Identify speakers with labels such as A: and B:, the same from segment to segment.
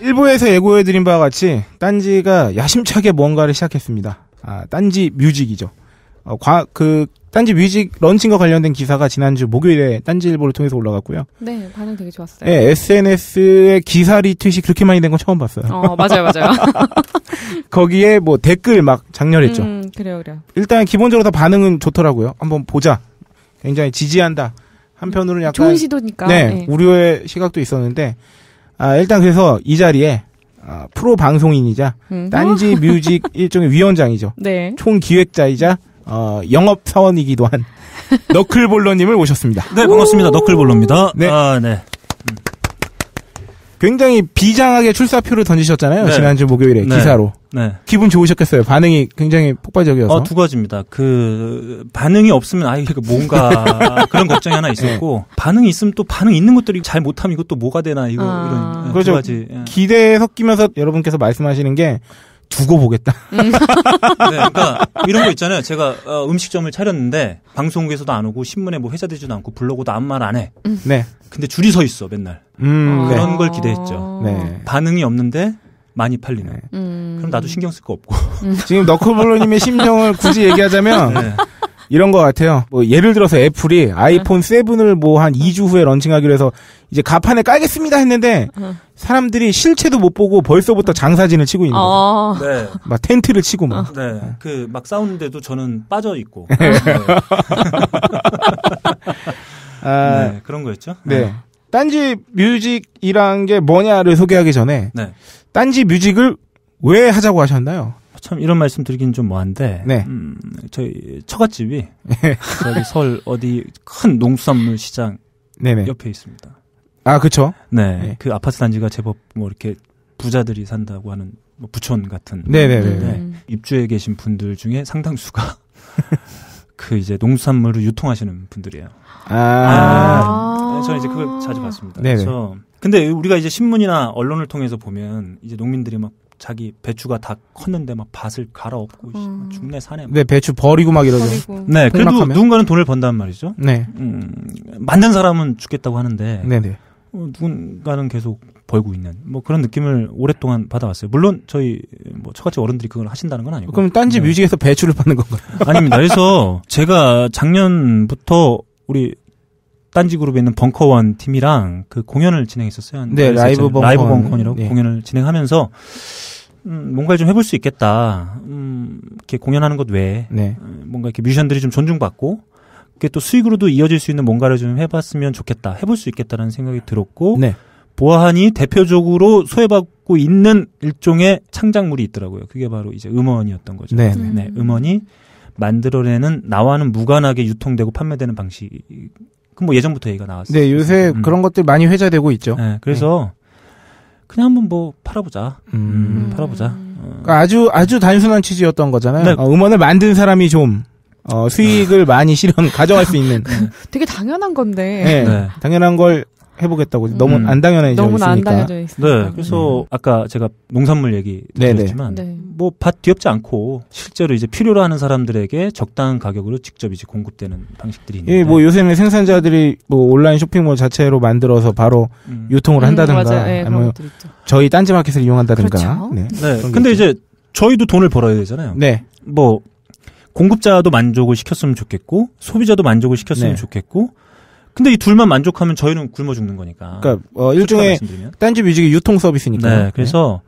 A: 일부에서 예고해드린 바와 같이 딴지가 야심차게 뭔가를 시작했습니다. 아, 딴지 뮤직이죠. 어, 과, 그, 딴지 뮤직 런칭과 관련된 기사가 지난주 목요일에 딴지일보를 통해서 올라갔고요.
B: 네, 반응 되게 좋았어요. 네, 예,
A: SNS에 기사 리트윗이 그렇게 많이 된 건 처음 봤어요. 어, 맞아요, 맞아요. 거기에 뭐 댓글 막 장렬했죠. 음, 그래요, 그래요. 일단 기본적으로 다 반응은 좋더라고요. 한번 보자. 굉장히 지지한다. 한편으로는 약간 좋은 시도니까. 네, 네. 우려의 시각도 있었는데 아, 일단 그래서 이 자리에 아, 프로 방송인이자 음. 딴지 뮤직 일종의 위원장이죠. 네. 총 기획자이자 어, 영업 사원이기도 한 너클볼러님을 모셨습니다. 네, 반갑습니다. 너클볼러입니다. 네. 아, 네. 굉장히 비장하게 출사표를 던지셨잖아요. 네. 지난주 목요일에 네. 기사로. 네. 기분 좋으셨겠어요. 반응이 굉장히 폭발적이어서. 어, 두 가지입니다. 그 반응이 없으면 아이 게
C: 뭔가 그런 걱정이 하나 있었고 네. 반응이 있으면 또 반응 있는 것들이 잘 못하면 이것도 뭐가 되나
A: 이거 아... 이런 네, 그렇죠. 두 가지. 예. 기대 에 섞이면서 여러분께서 말씀하시는 게 두고 보겠다. 음. 네,
C: 그러니까 이런 거 있잖아요. 제가 어, 음식점을 차렸는데 방송국에서도 안 오고 신문에 뭐 회자되지도 않고 블로그도 아무 말 안 해. 음. 네. 근데 줄이 서 있어 맨날. 음, 네. 그런 네. 걸 기대했죠. 아. 네. 반응이 없는데 많이 팔리네. 음. 그럼 나도 신경 쓸 거 없고.
A: 음. 지금 너클볼러님의 심정을 굳이 얘기하자면. 네. 이런 것 같아요. 뭐 예를 들어서 애플이 아이폰 7을 뭐 한 2주 후에 런칭하기로 해서 이제 가판에 깔겠습니다 했는데 사람들이 실체도 못 보고 벌써부터 장사진을 치고 있는 아~ 거죠.
D: 어. 네.
A: 막 텐트를 치고 막.
C: 네. 네. 그막 싸우는데도 저는 빠져 있고. 네. 네.
A: 아, 네, 그런 거였죠. 네. 네. 딴지 뮤직이란 게 뭐냐를 소개하기 전에 네. 딴지 뮤직을 왜 하자고 하셨나요?
C: 참 이런 말씀 드리긴 좀 뭐한데 네. 음, 저희 처갓집이 저기 서울 어디 큰 농수산물 시장 네네. 옆에 있습니다.
A: 아, 그렇죠. 네, 네,
C: 그 아파트 단지가 제법 뭐 이렇게 부자들이 산다고 하는 뭐 부촌 같은 네네네 네, 네, 네. 음. 입주해 계신 분들 중에 상당수가 그 이제 농수산물을 유통하시는 분들이에요. 아, 아~ 저는 이제 그걸 자주 봤습니다. 네 그래서 근데 우리가 이제 신문이나 언론을 통해서 보면 이제 농민들이 막 자기 배추가 다 컸는데 막 밭을 갈아엎고 음. 죽네 사네. 네 배추 버리고 막 이러죠. 버리고. 네 그래도 누군가는 돈을 번다는 말이죠. 네. 음, 만든 사람은 죽겠다고 하는데. 네네. 어, 누군가는 계속 벌고 있는 뭐 그런 느낌을 오랫동안 받아왔어요. 물론 저희 뭐 처갓집 어른들이 그걸 하신다는 건 아니고. 그럼 딴지 네. 뮤직에서 배출을 받는 건가요? 아닙니다. 그래서 제가 작년부터 우리 딴지 그룹에 있는 벙커원 팀이랑 그 공연을 진행했었어요. 네, 라이브 벙커 라이브 벙커원이라고 네. 공연을 진행하면서 음, 뭔가를 좀 해볼 수 있겠다. 음, 이렇게 공연하는 것 외에 네. 음, 뭔가 이렇게 뮤지션들이 좀 존중받고 그게 또 수익으로도 이어질 수 있는 뭔가를 좀 해봤으면 좋겠다, 해볼 수 있겠다라는 생각이 들었고 네. 보아하니 대표적으로 소외받고 있는 일종의 창작물이 있더라고요. 그게 바로 이제 음원이었던 거죠. 네, 음. 네 음원이 만들어내는 나와는 무관하게 유통되고 판매되는 방식. 그 뭐 예전부터 얘기가 나왔어요. 네,
A: 요새 음. 그런 것들 많이 회자되고 있죠. 네, 그래서 네. 그냥 한번 뭐 팔아보자. 음. 음 팔아보자. 음. 어. 그러니까 아주 아주 단순한 취지였던 거잖아요. 네. 어, 음원을 만든 사람이 좀 어, 수익을 네. 많이 실현 가져갈 수 있는 네.
B: 되게 당연한 건데. 네, 네.
A: 당연한 걸 해보겠다고 음. 너무 안 당연해져 너무 있으니까. 안 당연해져 네,
B: 그래서
C: 음. 아까 제가 농산물 얘기
A: 네, 드렸지만 네. 뭐밭
C: 뒤엎지 않고 실제로 이제 필요로 하는 사람들에게 적당한 가격으로 직접 이제 공급되는 방식들이
A: 있는 예, 뭐 요새는 생산자들이 뭐 온라인 쇼핑몰 자체로 만들어서 바로 음. 유통을 음, 한다든가 네, 아니면 저희 딴지마켓을 이용한다든가. 그렇죠. 네.
C: 네. 근데
A: 이제 저희도 돈을
C: 벌어야 되잖아요. 네. 뭐 공급자도 만족을 시켰으면 좋겠고 소비자도 만족을 시켰으면 네. 좋겠고 근데 이 둘만 만족하면 저희는 굶어 죽는 거니까. 그러니까 어, 일종의 딴지 뮤직이 유통 서비스니까. 네, 네, 그래서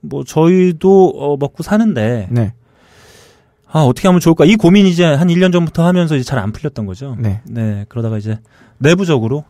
C: 네. 뭐 저희도 어, 먹고 사는데 네. 아 어떻게 하면 좋을까 이 고민 이제 한 1년 전부터 하면서 이제 잘 안 풀렸던 거죠. 네. 네 그러다가 이제 내부적으로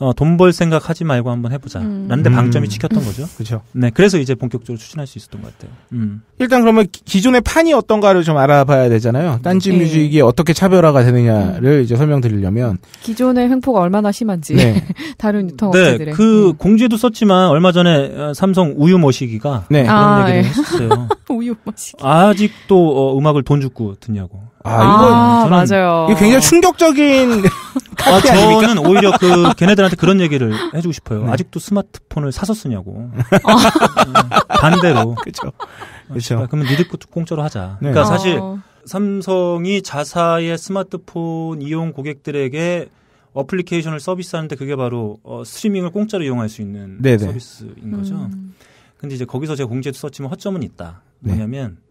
C: 어, 돈 벌 생각 하지 말고 한번 해보자. 음. 라는데 음. 방점이 찍혔던 거죠. 그죠. 네. 그래서 이제 본격적으로 추진할 수 있었던 것 같아요.
A: 음. 일단 그러면 기존의 판이 어떤가를 좀 알아봐야 되잖아요. 딴지 네. 뮤직이 어떻게 차별화가 되느냐를 이제 설명드리려면.
B: 기존의 횡포가 얼마나 심한지. 네. 다른 유통업체들의. 네. 그
A: 네.
C: 공지에도 썼지만 얼마 전에 어, 삼성 우유 머시기가. 네. 그런 아, 얘기를 네. 했었어요.
A: 우유 머시기.
C: 아직도 어, 음악을 돈 주고 듣냐고. 아, 이거 아,
A: 맞아요. 이거 굉장히 충격적인 아, 저는 오히려 그 걔네들한테 그런
C: 얘기를 해주고 싶어요. 네. 아직도 스마트폰을 사서 쓰냐고. 어. 반대로. 그렇죠. 그렇죠. 그러면 니들 것도 공짜로 하자. 네. 그러니까 어. 사실 어. 삼성이 자사의 스마트폰 이용 고객들에게 어플리케이션을 서비스하는데 그게 바로 어, 스트리밍을 공짜로 이용할 수 있는 네네. 서비스인 거죠. 음. 근데 이제 거기서 제가 공지에도 썼지만 허점은 있다. 뭐냐면 네.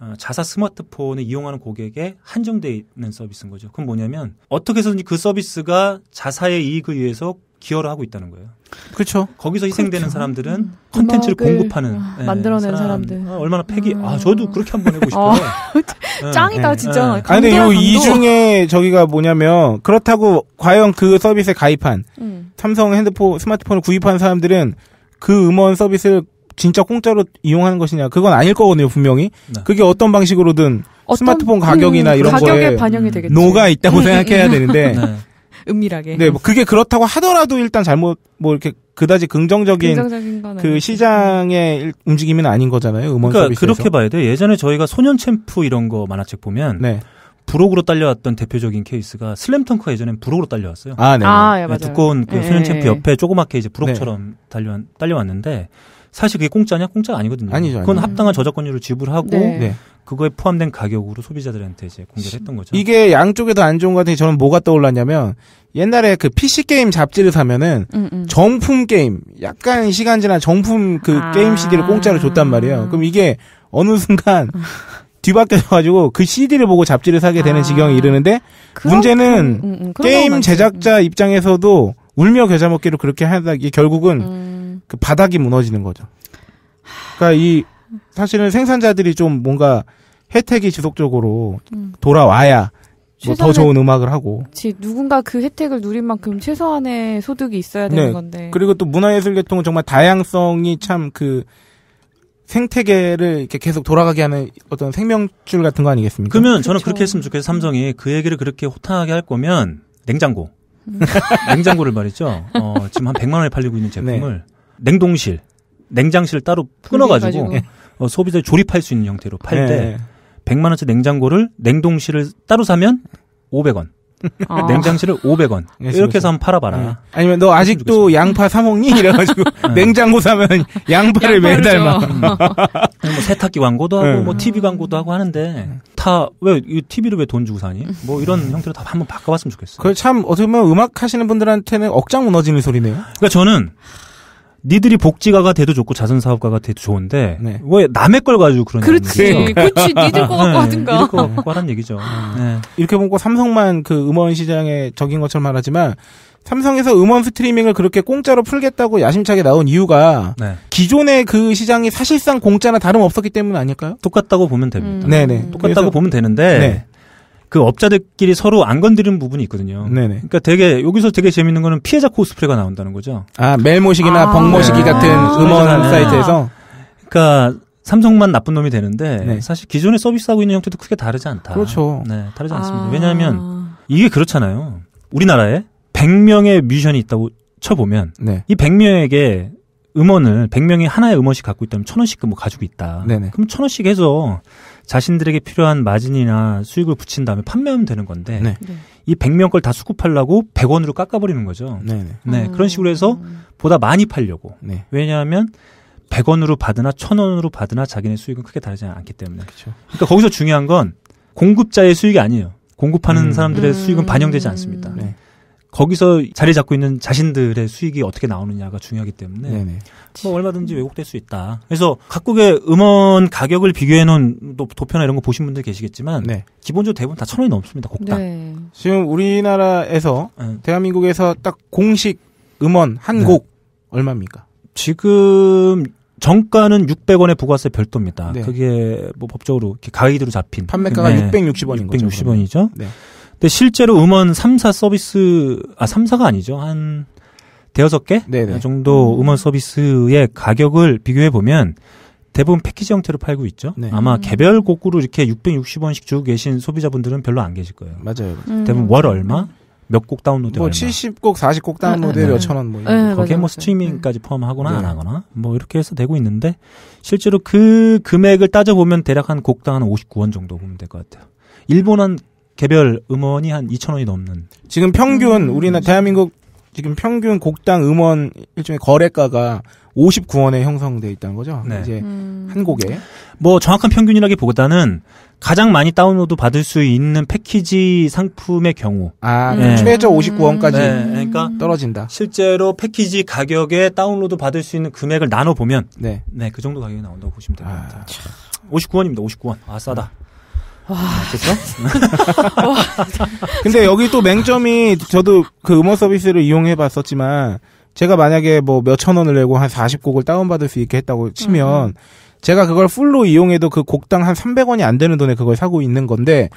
C: 어, 자사 스마트폰을 이용하는 고객에 한정돼 있는 서비스인 거죠. 그건 뭐냐면 어떻게 해서든지 그 서비스가 자사의 이익을 위해서 기여를 하고 있다는 거예요. 그렇죠. 거기서 희생되는 그렇죠. 사람들은 음. 컨텐츠를 공급하는 아, 네, 예, 만들어내는 사람, 들 어, 얼마나 패기. 아. 아, 저도
A: 그렇게 한번 해보고 싶어요. 아,
C: 예. 짱이다 네, 진짜. 네. 예. 아니 근데 요이
A: 중에 저기가 뭐냐면 그렇다고 과연 그 서비스에 가입한 음. 삼성 핸드폰 스마트폰을 구입한 사람들은 그 음원 서비스를 진짜 공짜로 이용하는 것이냐 그건 아닐 거거든요 분명히 네. 그게 어떤 방식으로든
B: 어떤, 스마트폰 가격이나 음, 이런 가격에 반영이 되겠죠. 노가 있다고 음, 생각해야 음, 음, 되는데 네.
A: 은밀하게 네뭐 그게 그렇다고 하더라도 일단 잘못 뭐 이렇게 그다지 긍정적인, 긍정적인 그 시장의 움직임은 아닌 거잖아요 음원 그러니까 서비스에서. 그렇게 봐야 돼요
C: 예전에 저희가 소년 챔프 이런 거 만화책 보면 네. 부록으로 딸려왔던 대표적인 케이스가 슬램덩크가 예전엔 부록으로 딸려왔어요. 아, 네. 아, 예, 네, 네 두꺼운 그 소년 예. 챔프 옆에 조그맣게 이제 부록처럼 네. 달려, 딸려왔는데 사실 그게 공짜냐? 공짜가 아니거든요. 아니죠. 그건 아니죠. 음. 합당한 저작권료를 지불하고 네. 네. 그거에 포함된 가격으로 소비자들한테 이제 공개를 했던 거죠.
A: 이게 양쪽에도 안 좋은 것 같은 게 저는 뭐가 떠올랐냐면 옛날에 그 PC 게임 잡지를 사면은 음, 음. 정품 게임 약간 시간 지난 정품 그 아~ 게임 CD를 공짜로 줬단 말이에요. 그럼 이게 어느 순간 뒤바뀌어가지고 그 CD를 보고 잡지를 사게 되는 아~ 지경에 이르는데 그런, 문제는 음, 음 게임 제작자 음. 입장에서도 울며 겨자 먹기로 그렇게 하다 이게 결국은 그 바닥이 무너지는 거죠. 그러니까 이 사실은 생산자들이 좀 뭔가 혜택이 지속적으로 음. 돌아와야 뭐더 좋은 음악을 하고.
B: 그치, 누군가 그 혜택을 누린 만큼 최소한의 소득이 있어야 되는 네. 건데.
A: 그리고 또 문화예술 계통은 정말 다양성이 참 그 생태계를 이렇게 계속 돌아가게 하는 어떤 생명줄 같은 거 아니겠습니까? 그러면 그렇 저는 그렇죠. 그렇게 했으면 좋겠어요.
C: 삼성이 그 얘기를 그렇게 호탕하게 할 거면 냉장고.
D: 음.
C: 냉장고를 말이죠. 어, 지금
A: 한 100만 원에 팔리고 있는 제품을
C: 네. 냉동실, 냉장실 따로 끊어가지고 어, 소비자 조립할 수 있는 형태로 팔때 네. 100만 원짜리 냉장고를 냉동실을 따로 사면 500원. 아. 냉장실을
A: 500원 예, 그렇죠. 이렇게 해서 한번 팔아봐라. 네. 아니면 너 아직도 양파 사 먹니? 이래가지고 네. 냉장고 사면 양파를 매달 막.
C: 뭐 세탁기 광고도 하고 네. 뭐 TV 광고도 하고 하는데 다 왜이 TV를 왜 돈 주고 사니? 뭐 이런 음. 형태로 다 한번 바꿔봤으면 좋겠어. 그참 어떻게 보면 음악 하시는 분들한테는 억장 무너지는 소리네요. 그러니까 저는 니들이 복지가가 돼도 좋고 자선사업가가 돼도 좋은데 네. 왜 남의 걸 가지고 그런 그렇지 얘기죠? 그렇지 니들 거 갖고 네. 하든가 니들 거 갖고 하란
A: 얘기죠 아. 네. 이렇게 보고 삼성만 그 음원 시장에 적인 것처럼 말하지만 삼성에서 음원 스트리밍을 그렇게 공짜로 풀겠다고 야심차게 나온 이유가 네. 기존의 그 시장이 사실상 공짜나 다름없었기 때문 아닐까요? 똑같다고
C: 보면 됩니다. 음. 네네. 똑같다고 보면 되는데 네. 그 업자들끼리 서로 안 건드리는 부분이 있거든요. 네네. 그러니까 되게 여기서 되게 재밌는 거는 피해자 코스프레가 나온다는 거죠. 아 멜모식이나 아~ 네. 벙모식이 네. 같은 음원 네. 사이트에서. 그러니까 삼성만 나쁜 놈이 되는데 네. 사실 기존에 서비스하고 있는 형태도 크게 다르지 않다. 그렇죠. 네, 다르지 아. 않습니다. 아~ 왜냐하면 이게 그렇잖아요. 우리나라에 100명의 뮤지션이 있다고 쳐보면 네. 이 100명에게 음원을 100명이 하나의 음원씩 갖고 있다면 천 원씩 뭐 가지고 있다. 네네. 그럼 천 원씩 해서 자신들에게 필요한 마진이나 수익을 붙인 다음에 판매하면 되는 건데 네. 네. 이 100명 걸 다 수급하려고 100원으로 깎아버리는 거죠. 네, 네. 음. 그런 식으로 해서 보다 많이 팔려고. 네. 왜냐하면 100원으로 받으나 1000원으로 받으나 자기네 수익은 크게 다르지 않기 때문에. 그쵸. 그러니까 거기서 중요한 건 공급자의 수익이 아니에요. 공급하는 음. 사람들의 음. 수익은 반영되지 않습니다. 네. 거기서 자리 잡고 있는 자신들의 수익이 어떻게 나오느냐가 중요하기 때문에 네네. 뭐 얼마든지 왜곡될 수 있다. 그래서 각국의 음원 가격을 비교해 놓은
A: 도표나 이런 거 보신 분들 계시겠지만 네. 기본적으로 대부분 다 천 원이 넘습니다. 곡당. 네. 지금 우리나라에서 네. 대한민국에서 딱 공식 음원 한곡 네. 얼마입니까? 지금 정가는 6 0 0원의 부가세 별도입니다. 네. 그게 뭐
C: 법적으로 가이드로 잡힌 판매가가 660원인 660원이죠. 거죠. 660원이죠. 근데 실제로 음원 3사 서비스 아 3사가 아니죠. 한 대여섯 개 네, 네. 정도 음원 서비스의 가격을 비교해 보면 대부분 패키지 형태로 팔고 있죠. 네. 아마 음. 개별 곡으로 이렇게 660원씩 주고 계신 소비자분들은 별로 안 계실 거예요. 맞아요. 음. 대부분 월 얼마? 몇 곡 다운로드 뭐 70곡, 40곡 다운로드 네, 네. 몇천 원 뭐. 이런 네, 거기에 뭐 맞아요. 뭐 스트리밍까지 포함하거나 네. 안 하거나 뭐 이렇게 해서 되고 있는데 실제로 그 금액을 따져 보면 대략 한 곡당 한 59원 정도 보면 될 것 같아요. 일본 은 개별 음원이 한 2천 원이 넘는.
A: 지금 평균 음, 우리나라 대한민국 지금 평균 곡당 음원 일종의 거래가가 59원에 형성돼 있다는 거죠. 네. 이제 음. 한 곡에 뭐 정확한
C: 평균이라기보다는 가장 많이 다운로드 받을 수 있는 패키지 상품의 경우 아 음. 네. 최저 59원까지 네. 그러니까 음. 떨어진다. 실제로 패키지 가격에 다운로드 받을 수 있는 금액을 나눠 보면 네그 네, 정도 가격이 나온다고 보시면 됩니다. 아. 59원입니다.
A: 59원. 아 싸다. 음. 와. 근데 여기 또 맹점이 저도 그 음원 서비스를 이용해 봤었지만 제가 만약에 뭐 몇천 원을 내고 한 40곡을 다운받을 수 있게 했다고 치면 음. 제가 그걸 풀로 이용해도 그 곡당 한 300원이 안 되는 돈에 그걸 사고 있는 건데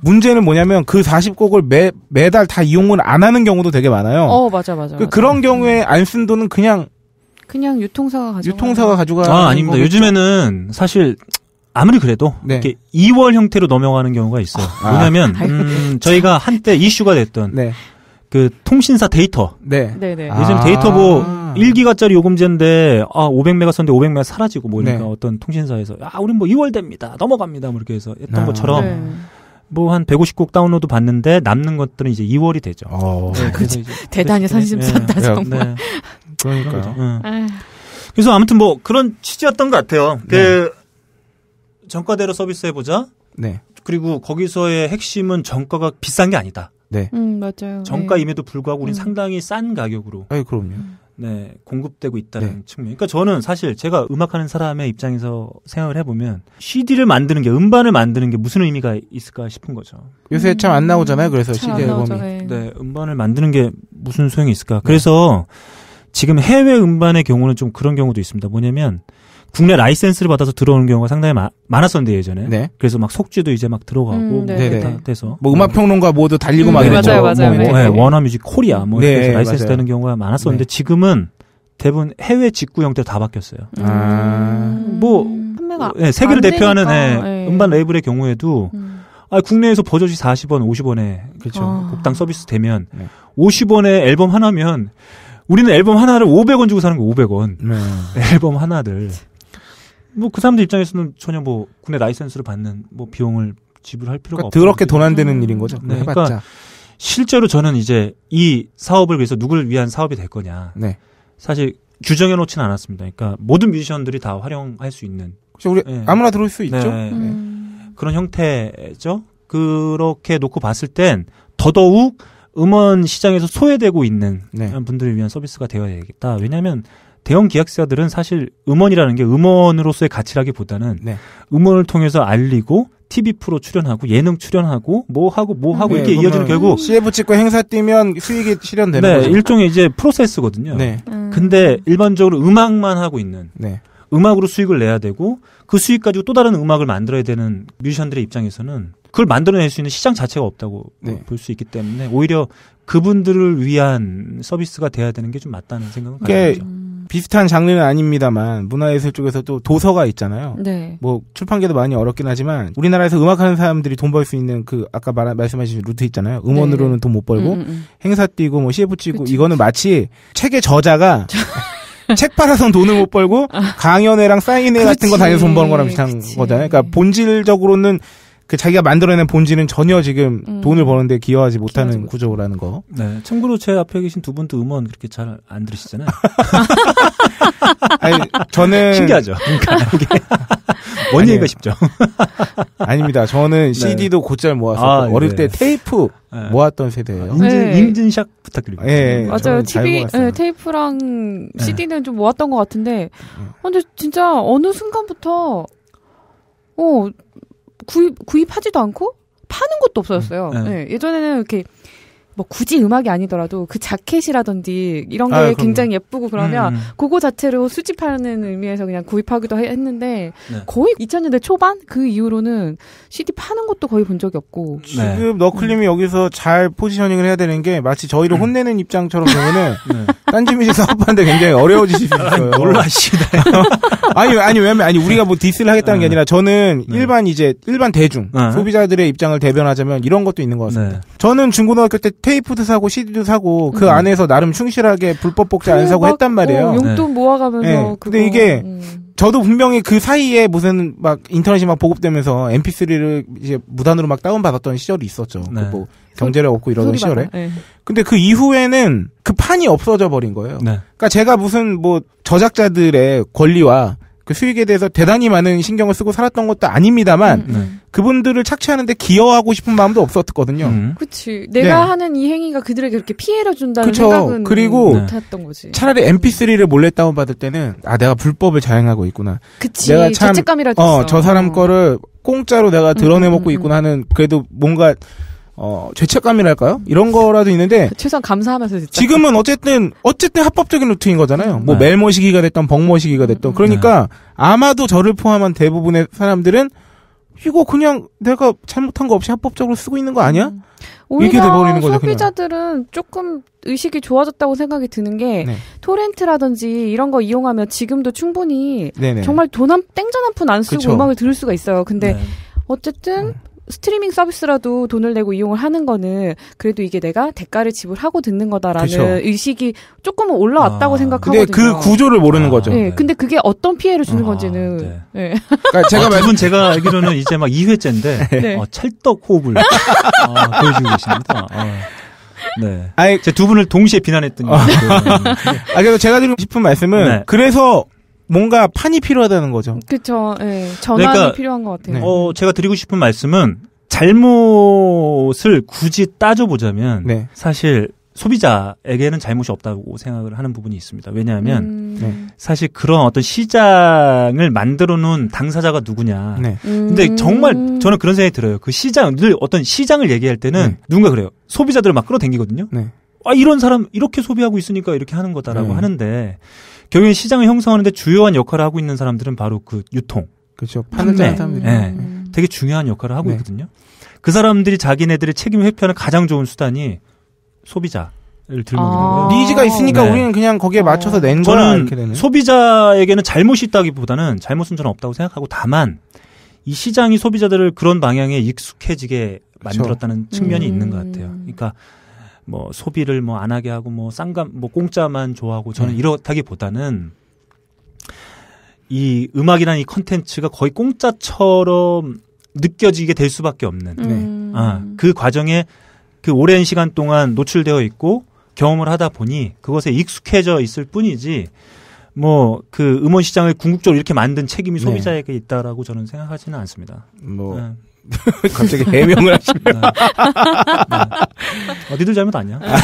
A: 문제는 뭐냐면 그 40곡을 매 매달 다 이용을 안 하는 경우도 되게 많아요. 어, 맞아 맞아. 그, 맞아. 그런 음. 경우에 안 쓴 돈은 그냥
B: 그냥 유통사가 가져 유통사가
A: 가져가. 아, 아닙니다. 요즘에는 사실 아무리 그래도
C: 네. 이렇게 2월 형태로 넘어가는 경우가 있어요. 아. 뭐냐면 아, 음, 저희가 한때 이슈가 됐던 네. 그 통신사 데이터. 네.
D: 네 요즘 네. 아. 데이터 뭐
C: 1기가짜리 요금제인데 아 500메가선데 500메가 사라지고 뭐 이런 네. 어떤 통신사에서 아 우린 뭐 2월 됩니다. 넘어갑니다. 뭐 이렇게 해서 했던 아~ 것처럼 네. 뭐한 150곡 다운로드 받는데 남는 것들은 이제 2월이 되죠. 어. 네, 아, 그래 그렇죠. 대단히 선심 썼다 네. 정말. 그러니까. 그래서 아무튼 뭐 그런 취지였던 것 같아요. 그 정가대로 서비스해보자. 네. 그리고 거기서의 핵심은 정가가 비싼 게 아니다.
A: 네.
B: 음, 맞아요. 정가임에도 불구하고 우리는 음. 네. 상당히 싼
C: 가격으로. 네, 그럼요. 네, 공급되고 있다는 네. 측면. 그러니까 저는 사실 제가 음악하는 사람의 입장에서 생각을 해보면 CD를 만드는 게 음반을 만드는 게 무슨 의미가 있을까 싶은 거죠. 요새 참안 음, 나오잖아요. 그래서 CD 앨범이. 네. 네, 음반을 만드는 게 무슨 소용이 있을까. 네. 그래서 지금 해외 음반의 경우는 좀 그런 경우도 있습니다. 뭐냐면 국내 라이센스를 받아서 들어오는 경우가 상당히 마, 많았었는데 예전에. 네. 그래서 막 속지도 이제 막 들어가고 음, 네. 뭐 돼서. 뭐 음악 평론가 모두 달리고 음, 막 네, 이랬죠. 맞아요, 맞 원화뮤직 뭐, 뭐, 뭐. 코리아 뭐 네, 이렇게 라이센스 맞아요. 되는 경우가 많았었는데 지금은 대부분 해외 직구 형태로 다 바뀌었어요. 아. 음. 뭐
D: 판매가 네, 세계를 대표하는 네, 예. 음반
C: 레이블의 경우에도 음. 아, 국내에서 버젓이 40원, 50원에 그렇죠. 아. 어, 곡당 서비스 되면 네. 50원에 앨범 하나면 우리는 앨범 하나를 500원 주고 사는 거 500원. 네. 앨범 하나를 뭐그 사람들 입장에서는 전혀 뭐 군의 라이센스를 받는 뭐 비용을 지불할 필요가 없어요. 더럽게 돈 안 되는 일인 거죠. 네, 그러니까 해봤자. 그러니까 실제로 저는 이제 이 사업을 위해서 누구를 위한 사업이 될 거냐. 네. 사실 규정해 놓지는 않았습니다. 그러니까 모든 뮤지션들이 다 활용할 수 있는. 그렇죠. 우리 네. 아무나 들어올 수 네. 있죠. 네. 음. 그런 형태죠. 그렇게 놓고 봤을 땐 더더욱 음원 시장에서 소외되고 있는 네. 분들을 위한 서비스가 되어야 겠다 왜냐하면 대형 기획사들은 사실 음원이라는 게 음원으로서의 가치라기보다는 네. 음원을 통해서 알리고 TV 프로 출연하고 예능 출연하고 뭐 하고 뭐 하고 네, 이렇게 이어지는 결국 CF
A: 찍고 행사 뛰면 수익이 실현되는 네, 거죠.
C: 일종의 이제 프로세스거든요. 네. 음. 근데 일반적으로 음악만 하고 있는 네. 음악으로 수익을 내야 되고 그 수익 가지고 또 다른 음악을 만들어야 되는 뮤지션들의 입장에서는 그걸 만들어낼 수 있는 시장 자체가 없다고 네. 볼수 있기 때문에 오히려
A: 그분들을 위한 서비스가 돼야 되는 게 좀 맞다는 생각은 가지죠. 비슷한 장르는 아닙니다만 문화예술 쪽에서 또 도서가 있잖아요. 네. 뭐 출판계도 많이 어렵긴 하지만 우리나라에서 음악하는 사람들이 돈 벌 수 있는 그 아까 말 말씀하신 루트 있잖아요. 음원으로는 네. 돈못 벌고 음, 음, 음. 행사 뛰고 뭐 CF 찍고 그치, 이거는 마치 책의 저자가 책 팔아서 돈을 못 벌고 아. 강연회랑 사인회 같은 거 다녀서 돈 버는 거랑 비슷한 그치. 거잖아요. 그러니까 본질적으로는 그 자기가 만들어낸 본질은 전혀 지금 음. 돈을 버는데 기여하지 못하는 기여하지 구조라는 거. 네.
C: 참고로 제 앞에 계신 두 분도 음원 그렇게 잘 안 들으시잖아요.
A: 아니, 저는 신기하죠. 그러니까
C: 뭔 아니에요. 얘기가
A: 쉽죠 아닙니다. 저는 CD도 네. 곧잘 모아서 아, 어릴 네. 때 테이프 네. 모았던 세대예요. 인증, 네. 인증샷 부탁드립니다. 예, 예 네. 맞아요. TV 네,
B: 테이프랑 CD는 좀 모았던 것 같은데, 근데 진짜 어느 순간부터 어 구입 구입하지도 않고 파는 것도 없어졌어요. 음. 네. 네. 예전에는 이렇게 뭐 굳이 음악이 아니더라도 그 자켓이라든지 이런 게아 굉장히 예쁘고 그러면 음, 음. 그거 자체로 수집하는 의미에서 그냥 구입하기도 했는데 네. 거의 2000년대 초반 그 이후로는 CD 파는 것도 거의 본 적이 없고 지금
A: 너클림이 음. 여기서 잘 포지셔닝을 해야 되는 게 마치 저희를 음. 혼내는 입장처럼 되면은 네. 딴지미지 사업하는데 굉장히 어려워지실 수 있어요. 놀라시다. 아니 아니 왜냐면 아니 우리가 뭐 디스를 하겠다는 게 네. 아니라 저는 네. 일반 이제 일반 대중 소비자들의 입장을 대변하자면 이런 것도 있는 것 같습니다. 저는 중고등학교 때 테이프도 사고 CD도 사고 그 음. 안에서 나름 충실하게 불법 복제 안 사고 했단 말이에요. 어, 용돈 네.
B: 모아가면서. 네.
A: 근데 이게 음. 저도 분명히 그 사이에 무슨 막 인터넷이 막 보급되면서 MP3를 이제 무단으로 막 다운받았던 시절이 있었죠. 그 네. 그뭐 경제력 없고 이러던 시절에. 네. 근데 그 이후에는 그 판이 없어져 버린 거예요. 네. 그러니까 제가 무슨 뭐 저작자들의 권리와 그 수익에 대해서 대단히 많은 신경을 쓰고 살았던 것도 아닙니다만 음, 음. 네. 그분들을 착취하는데 기여하고 싶은 마음도 없었거든요. 음.
B: 그치. 내가 네. 하는 이 행위가 그들에게 그렇게 피해를 준다는 그쵸. 생각은 그리고 네. 못했던 거지. 차라리
A: MP3를 몰래 다운받을 때는 아 내가 불법을 자행하고 있구나. 그치. 내가 참, 죄책감이라도 어, 있어. 저 사람 어. 거를 공짜로 내가 드러내 먹고 음, 음, 음. 있구나 하는 그래도 뭔가 어, 죄책감이랄까요? 이런 거라도 있는데. 그
B: 최소한 감사하면서 진짜.
A: 지금은 어쨌든, 어쨌든 합법적인 루트인 거잖아요. 뭐 네. 멜모시기가 됐던 벙모시기가 됐던. 그러니까 네. 아마도 저를 포함한 대부분의 사람들은 이거 그냥 내가 잘못한 거 없이 합법적으로 쓰고 있는 거 아니야? 음. 이게 돼버리는 거죠. 소비자들은
B: 그냥. 조금 의식이 좋아졌다고 생각이 드는 게 네. 토렌트라든지 이런 거 이용하면 지금도 충분히 네네. 정말 돈 한 땡전 한 푼 안 쓰고 그쵸. 음악을 들을 수가 있어요. 근데 네. 어쨌든 네. 스트리밍 서비스라도 돈을 내고 이용을 하는 거는 그래도 이게 내가 대가를 지불하고 듣는 거다라는 그쵸. 의식이 조금은 올라왔다고 아, 생각하거든요. 근데 그 구조를
A: 모르는
C: 아, 거죠. 네, 네.
B: 근데 그게 어떤 피해를 주는 아, 건지는. 네. 네.
C: 그러니까 제가 아, 말씀 어, 제가 알기로는 이제 막 2회째인데 어, 찰떡 호흡을 어, 보여주고 계십니다. 어.
A: 네. 아이, 제두 분을 동시에 비난했던니 어. 아, 그래서 제가 드리고 싶은 말씀은 네. 그래서 뭔가 판이 필요하다는 거죠.
B: 그렇죠. 네. 전환이 그러니까, 필요한 것 같아요. 네. 네. 어,
C: 제가 드리고 싶은 말씀은 잘못을 굳이 따져보자면 네. 사실 소비자에게는 잘못이 없다고 생각을 하는 부분이 있습니다. 왜냐하면 음... 네. 사실 그런 어떤 시장을 만들어 놓은 당사자가 누구냐. 네. 음... 근데 정말 저는 그런 생각이 들어요. 그 시장, 늘 어떤 시장을 얘기할 때는 누군가 그래요. 소비자들을 막 끌어당기거든요. 아, 이런 사람 이렇게 소비하고 있으니까 이렇게 하는 거다라고 하는데 결국엔 시장을 형성하는데 주요한 역할을 하고 있는 사람들은 바로 그 유통. 그렇죠. 파는 사람 네. 음. 되게 중요한 역할을 하고 네. 있거든요. 그 사람들이 자기네들의 책임 회피하는 가장 좋은 수단이 소비자. 를 들고 아~ 있는 니즈가 있으니까 네. 우리는 그냥 거기에 맞춰서 어. 낸 거라 이는 소비자에게는 잘못이 있다기보다는 잘못은 저는 없다고 생각하고 다만 이 시장이 소비자들을 그런 방향에 익숙해지게 만들었다는 측면이 음. 있는 것 같아요. 음. 그러니까 뭐 소비를 뭐 안 하게 하고 뭐 쌍감 뭐 공짜만 좋아하고 저는 네. 이렇다기보다는 이 음악이라는 이 컨텐츠가 거의 공짜처럼 느껴지게 될 수밖에 없는 음. 네. 아, 그 과정에 그 오랜 시간 동안 노출되어 있고 경험을 하다 보니 그것에 익숙해져 있을 뿐이지 뭐 그 음원 시장을 궁극적으로 이렇게 만든 책임이 네. 소비자에게 있다라고 저는 생각하지는 않습니다.
A: 뭐 네. 갑자기 해명을 하시니다 네. 네. 어디들 잘못 아니야? 아,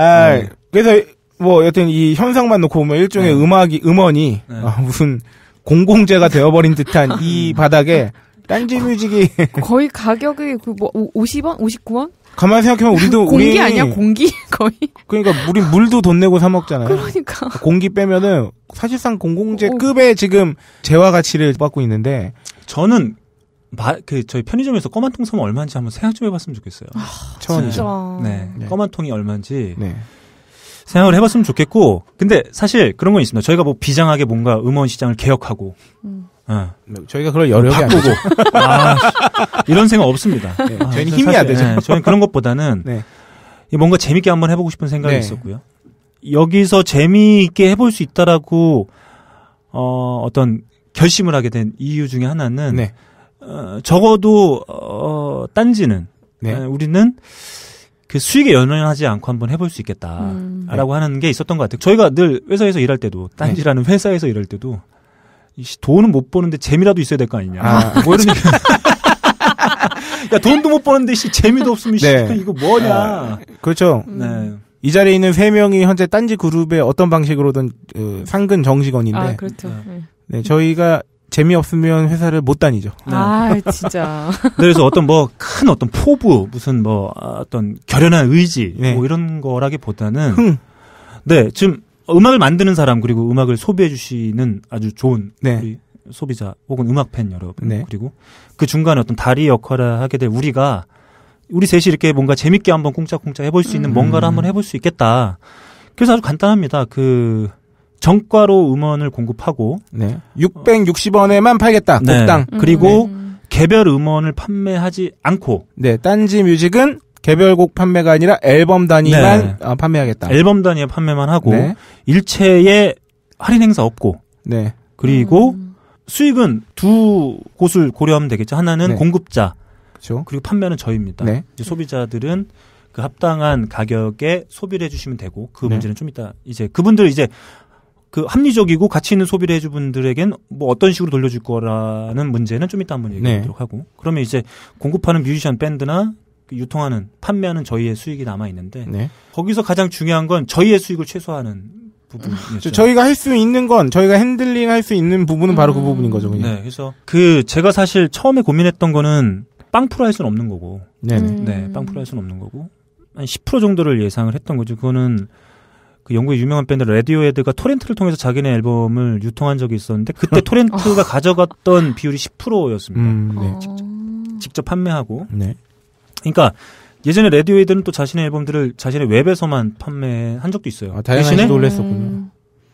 A: 아 네. 그래서 뭐 여튼 이 현상만 놓고 보면 일종의 네. 음악이 음원이 아, 무슨 공공재가 되어버린 듯한 이 음. 바닥에
B: 딴지 뮤직이 거의 가격이 그뭐 50원, 59원?
A: 가만 생각해보면 우리도 공기 우리... 아니야 공기 거의. 그러니까 우리 물도 돈 내고 사 먹잖아요.
B: 그러니까 아,
A: 공기 빼면은 사실상 공공재급의 지금 재화 가치를 받고 있는데 저는 마, 그 저희 편의점에서 검은 통 사면 얼마인지 한번 생각 좀 해봤으면 좋겠어요. 아, 천원이
C: 네. 검은 네. 통이 얼마인지 네. 생각을 해봤으면 좋겠고, 근데 사실 그런 건 있습니다. 저희가 뭐 비장하게 뭔가 음원 시장을 개혁하고, 음. 어. 저희가 그럴 여력이 바꾸고 아, 이런 생각 없습니다. 네, 아, 저희는 힘이 야 되죠. 네, 예, 저희 그런 것보다는 네. 뭔가 재밌게 한번 해보고 싶은 생각이 네. 있었고요. 여기서 재미있게 해볼 수 있다라고 어, 어떤 결심을 하게 된 이유 중에 하나는. 네. 어, 적어도 어, 딴지는 네. 어, 우리는 그 수익에 연연하지 않고 한번 해볼 수 있겠다라고 음. 아, 예. 하는 게 있었던 것 같아요. 저희가 늘 회사에서 일할 때도 딴지라는 네. 회사에서 일할 때도 돈은 못 버는데 재미라도 있어야 될 거 아니냐. 아. 뭐 이런 얘기.
A: 야 돈도 못 버는데 씨 재미도 없으면 씨 네. 이거 뭐냐. 아, 그렇죠. 음. 네. 이 자리에 있는 세 명이 현재 딴지 그룹의 어떤 방식으로든 그 상근 정직원인데. 아,
B: 그렇죠. 네. 네.
A: 네 저희가 재미없으면 회사를 못 다니죠. 네. 아,
B: 진짜. 네,
A: 그래서 어떤 뭐 큰 어떤 포부, 무슨 뭐 어떤
C: 결연한 의지, 네. 뭐 이런 거라기보다는 네, 지금 음악을 만드는 사람 그리고 음악을 소비해 주시는 아주 좋은 네. 우리 소비자 혹은 음악 팬 여러분 네. 그리고 그 중간에 어떤 다리 역할을 하게 될 우리가 우리 셋이 이렇게 뭔가 재밌게 한번 공짝공짝 해볼 수 있는 음. 뭔가를 한번 해볼 수 있겠다. 그래서 아주 간단합니다. 그 정가로 음원을 공급하고 네. 660원에만 팔겠다. 네. 곡당. 음, 그리고
A: 음. 네. 개별 음원을 판매하지 않고 네, 딴지 뮤직은 개별곡 판매가 아니라 앨범 단위만 네. 어, 판매하겠다. 앨범 단위에 판매만 하고 네. 일체의
C: 할인 행사 없고 네. 그리고 음. 수익은 두 곳을 고려하면 되겠죠. 하나는 네. 공급자 그렇죠. 그리고 판매는 저희입니다. 네. 소비자들은 그 합당한 가격에 소비를 해주시면 되고 그 문제는 좀 이따 이제 그분들 이제 그 합리적이고 가치 있는 소비를 해주 분들에겐 뭐 어떤 식으로 돌려줄 거라는 문제는 좀 이따 한번 얘기하도록 네. 하고 그러면 이제 공급하는 뮤지션 밴드나 그 유통하는 판매하는
A: 저희의 수익이 남아 있는데 네.
C: 거기서 가장 중요한 건 저희의 수익을 최소화하는 부분이죠. 저희가
A: 할 수 있는 건 저희가 핸들링 할 수 있는 부분은 바로 그 음, 부분인 거죠. 그냥. 네, 그래서 그 제가
C: 사실 처음에 고민했던 거는 빵프로 할 수는 없는 거고, 네네. 네, 네. 네 빵프로 할 수는 없는 거고 한 10% 정도를 예상을 했던 거죠. 그거는 그 영국의 유명한 밴드 레디오헤드가 토렌트를 통해서 자기네 앨범을 유통한 적이 있었는데 그때 어. 토렌트가 어. 가져갔던 비율이 10%였습니다. 음, 네. 어. 직접, 직접 판매하고. 네. 그러니까 예전에 레디오헤드는 또 자신의 앨범들을 자신의 웹에서만 판매한 적도 있어요. 아, 대신에 놀랬었군요. 음.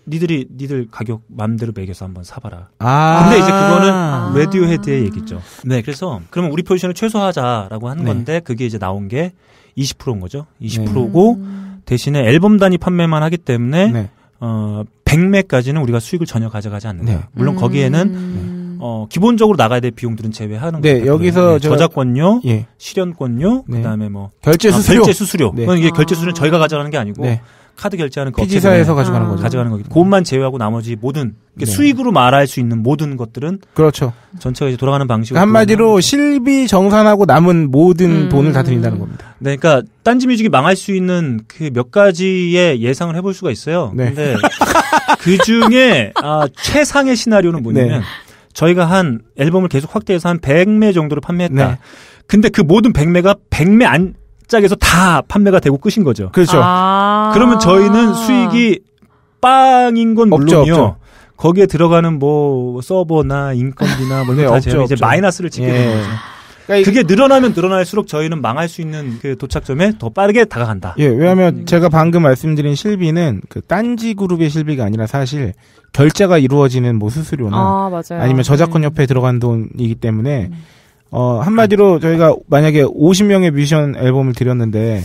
C: 니들이 니들 가격 맘대로 매겨서 한번 사봐라. 아~ 근데 이제 그거는 아~ 레디오헤드의 얘기죠. 네, 그래서 그러면 우리 포지션을 최소화하자라고 한 네. 건데 그게 이제 나온 게 20%인 거죠. 20%고 네. 음. 대신에 앨범 단위 판매만 하기 때문에 네. 어 100매까지는 우리가 수익을 전혀 가져가지 않는다. 네. 물론 거기에는 음... 어 기본적으로 나가야 될 비용들은 제외하는 네, 여기서 네, 저... 작권료 예. 실현권료, 네. 그다음에 뭐 결제 아, 수수료, 아, 결제 수수료. 네. 이게 결제 수수료는 저희가 가져가는 게 아니고 카드 결제하는 그 피지사에서 가져가는 아. 거죠. 가져가는 거기. 그것만 제외하고 나머지 모든 그러니까 네. 수익으로 말할 수 있는 모든 것들은 그렇죠. 전체가 이제 돌아가는
A: 방식으로 그러니까 한마디로 실비 정산하고 남은 모든 음. 돈을 다 드린다는 겁니다.
C: 네, 그러니까 딴지뮤직이 망할 수 있는 그 몇 가지의 예상을 해볼 수가 있어요. 네. 근데 그 중에 아, 최상의 시나리오는 뭐냐면 네. 저희가 한 앨범을 계속 확대해서 한 100매 정도를 판매했다. 네. 근데 그 모든 100매가 100매 안 짝에서 다 판매가 되고 끝인 거죠. 그렇죠. 아~ 그러면 저희는 수익이 빵인 건 물론이요. 없죠, 없죠. 거기에 들어가는 뭐 서버나 인건비나 뭐 이런 네, 다 없죠, 이제 마이너스를 찍게 되는 예. 거죠. 그러니까 그게 늘어나면 늘어날수록 저희는 망할 수 있는 그 도착점에
A: 더 빠르게 다가간다. 예, 왜냐하면 음. 제가 방금 말씀드린 실비는 그 딴지 그룹의 실비가 아니라 사실 결제가 이루어지는 뭐 수수료나 아, 니면 저작권 옆회에 음. 들어간 돈이기 때문에 음. 어, 한마디로 저희가 만약에 50명의 뮤지션 앨범을 드렸는데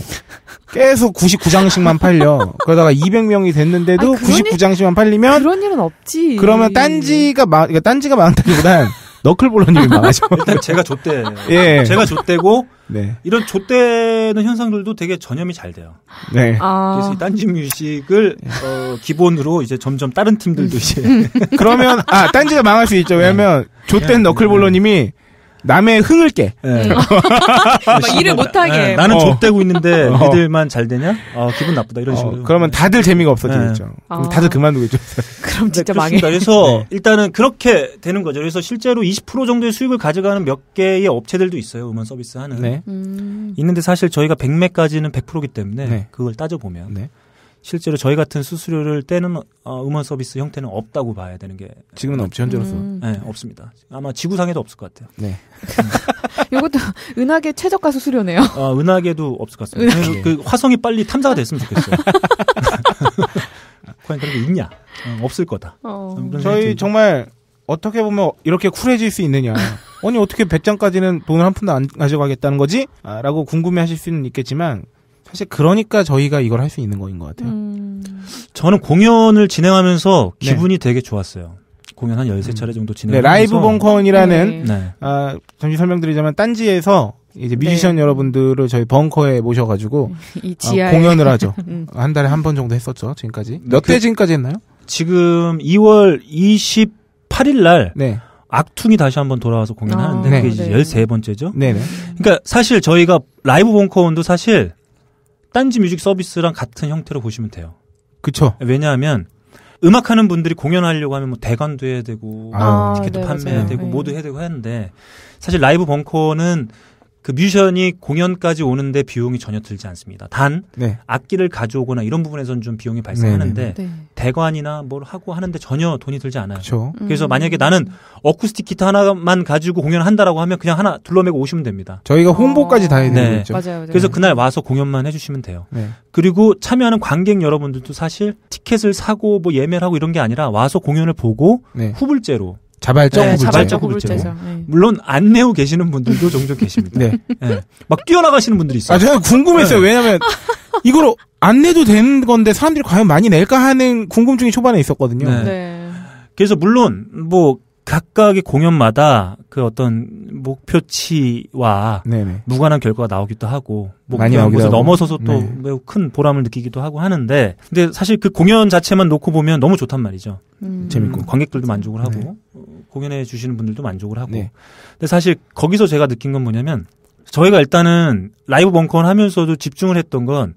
A: 계속 99장씩만 팔려. 그러다가 200명이 됐는데도 아니, 99장씩만 팔리면 그런 일은 없지. 그러면 딴지가 마, 그러니까 딴지가 많다기보단 너클볼러님이 많아져. 일단 제가 좆대.
C: 예. 제가 좆대고 네. 이런
A: 좆대는 현상들도
C: 되게 전염이 잘 돼요.
A: 네. 아...
C: 그래서 딴지 뮤직을 어, 기본으로 이제 점점 다른 팀들도 이제
A: 그러면 아 딴지가 망할 수 있죠. 왜냐면 네. 좆된 네. 너클볼러님이 남의 흥을 깨. 네.
D: 막 일을 못하게.
C: 네, 나는 어. 좆대고
A: 있는데 어. 애들만 잘 되냐? 어, 기분 나쁘다 이런 어, 식으로. 어, 그러면 다들 재미가 없어지겠죠. 네. 아. 다들 그만두겠죠.
C: 그럼 진짜 네, 망해. 그래서 네. 일단은 그렇게 되는 거죠. 그래서 실제로 20% 정도의 수익을 가져가는 몇 개의 업체들도 있어요. 음원 서비스 하는. 네. 음. 있는데 사실 저희가 100매까지는 100%이기 때문에 그걸 따져보면 실제로 저희 같은 수수료를 떼는 어, 음원 서비스 형태는 없다고 봐야 되는 게 지금은 없죠 현재로서 음. 네, 없습니다. 아마 지구상에도 없을 것 같아요.
D: 네.
B: 이것도 은하계 최저가 수수료네요.
C: 어, 은하계도 없을 것 같습니다.
B: 은하계. 그, 그 화성이
A: 빨리 탐사가 됐으면 좋겠어요. 과연 그런 게 있냐? 어, 없을 거다.
D: 어. 저희
A: 정말 어떻게 보면 이렇게 쿨해질 수 있느냐. 아니 어떻게 배짱까지는 돈을 한 푼도 안 가져가겠다는 거지? 아, 라고 궁금해하실 수는 있겠지만 사실 그러니까 저희가 이걸 할 수 있는 거인 것 같아요. 음... 저는 공연을
C: 진행하면서 네. 기분이 네. 되게 좋았어요. 공연 한1 3 음. 차례 정도 진행. 네, 라이브 벙커원이라는 네. 네.
A: 아, 잠시 설명드리자면 딴지에서 이제 네. 뮤지션 네. 여러분들을 저희 벙커에 모셔가지고
B: 아, 공연을 하죠. 음.
A: 한 달에 한 번 정도 했었죠 지금까지. 몇대 그, 지금까지 했나요?
C: 지금 2월 28일 날 네. 악퉁이 다시 한번 돌아와서 공연하는데 아, 그게 네. 이제 13번째죠. 네네. 그러니까 사실 저희가 라이브 벙커원도 사실 딴지 뮤직 서비스랑 같은 형태로 보시면 돼요. 그쵸. 왜냐하면 음악하는 분들이 공연하려고 하면 뭐 대관도 해야 되고 아, 티켓도 아, 네, 판매해야 네. 되고 모두 해야 되고 했는데 사실 라이브 벙커는 그 뮤지션이 공연까지 오는데 비용이 전혀 들지 않습니다. 단 네. 악기를 가져오거나 이런 부분에서는 좀 비용이 발생하는데 네, 네, 네. 네. 대관이나 뭘 하고 하는데 전혀 돈이 들지 않아요. 그쵸. 그래서 음. 만약에 나는 어쿠스틱 기타 하나만 가지고 공연한다라고 하면 그냥 하나 둘러매고 오시면 됩니다. 저희가 아. 홍보까지 어. 다 해야 네. 되죠. 맞아요, 맞아요. 그래서 그날 와서 공연만 해주시면 돼요. 그리고 참여하는 관객 여러분들도 사실 티켓을 사고 뭐 예매를 하고 이런 게 아니라 와서 공연을 보고 후불제로 자발적 네, 후 자발적 불제죠 네. 물론
A: 안 내고 계시는 분들도 종종 계십니다. 네. 네. 막 뛰어나가시는 분들이 있어요. 아, 제가 궁금했어요. 네. 왜냐면 하 이걸 안 내도 되는 건데 사람들이 과연 많이 낼까 하는 궁금증이 초반에 있었거든요. 네. 네. 그래서 물론 뭐 각각의 공연마다 그
C: 어떤 목표치와 네네. 무관한 결과가 나오기도 하고 목표한 곳을 넘어서서 또 네. 매우 큰 보람을 느끼기도 하고 하는데 근데 사실 그 공연 자체만 놓고 보면 너무 좋단 말이죠.
D: 음. 재밌고
C: 관객들도 만족을 네. 하고 네. 공연해 주시는 분들도 만족을 하고 네. 근데 사실 거기서 제가 느낀 건 뭐냐면 저희가 일단은 라이브 벙커를 하면서도 집중을 했던 건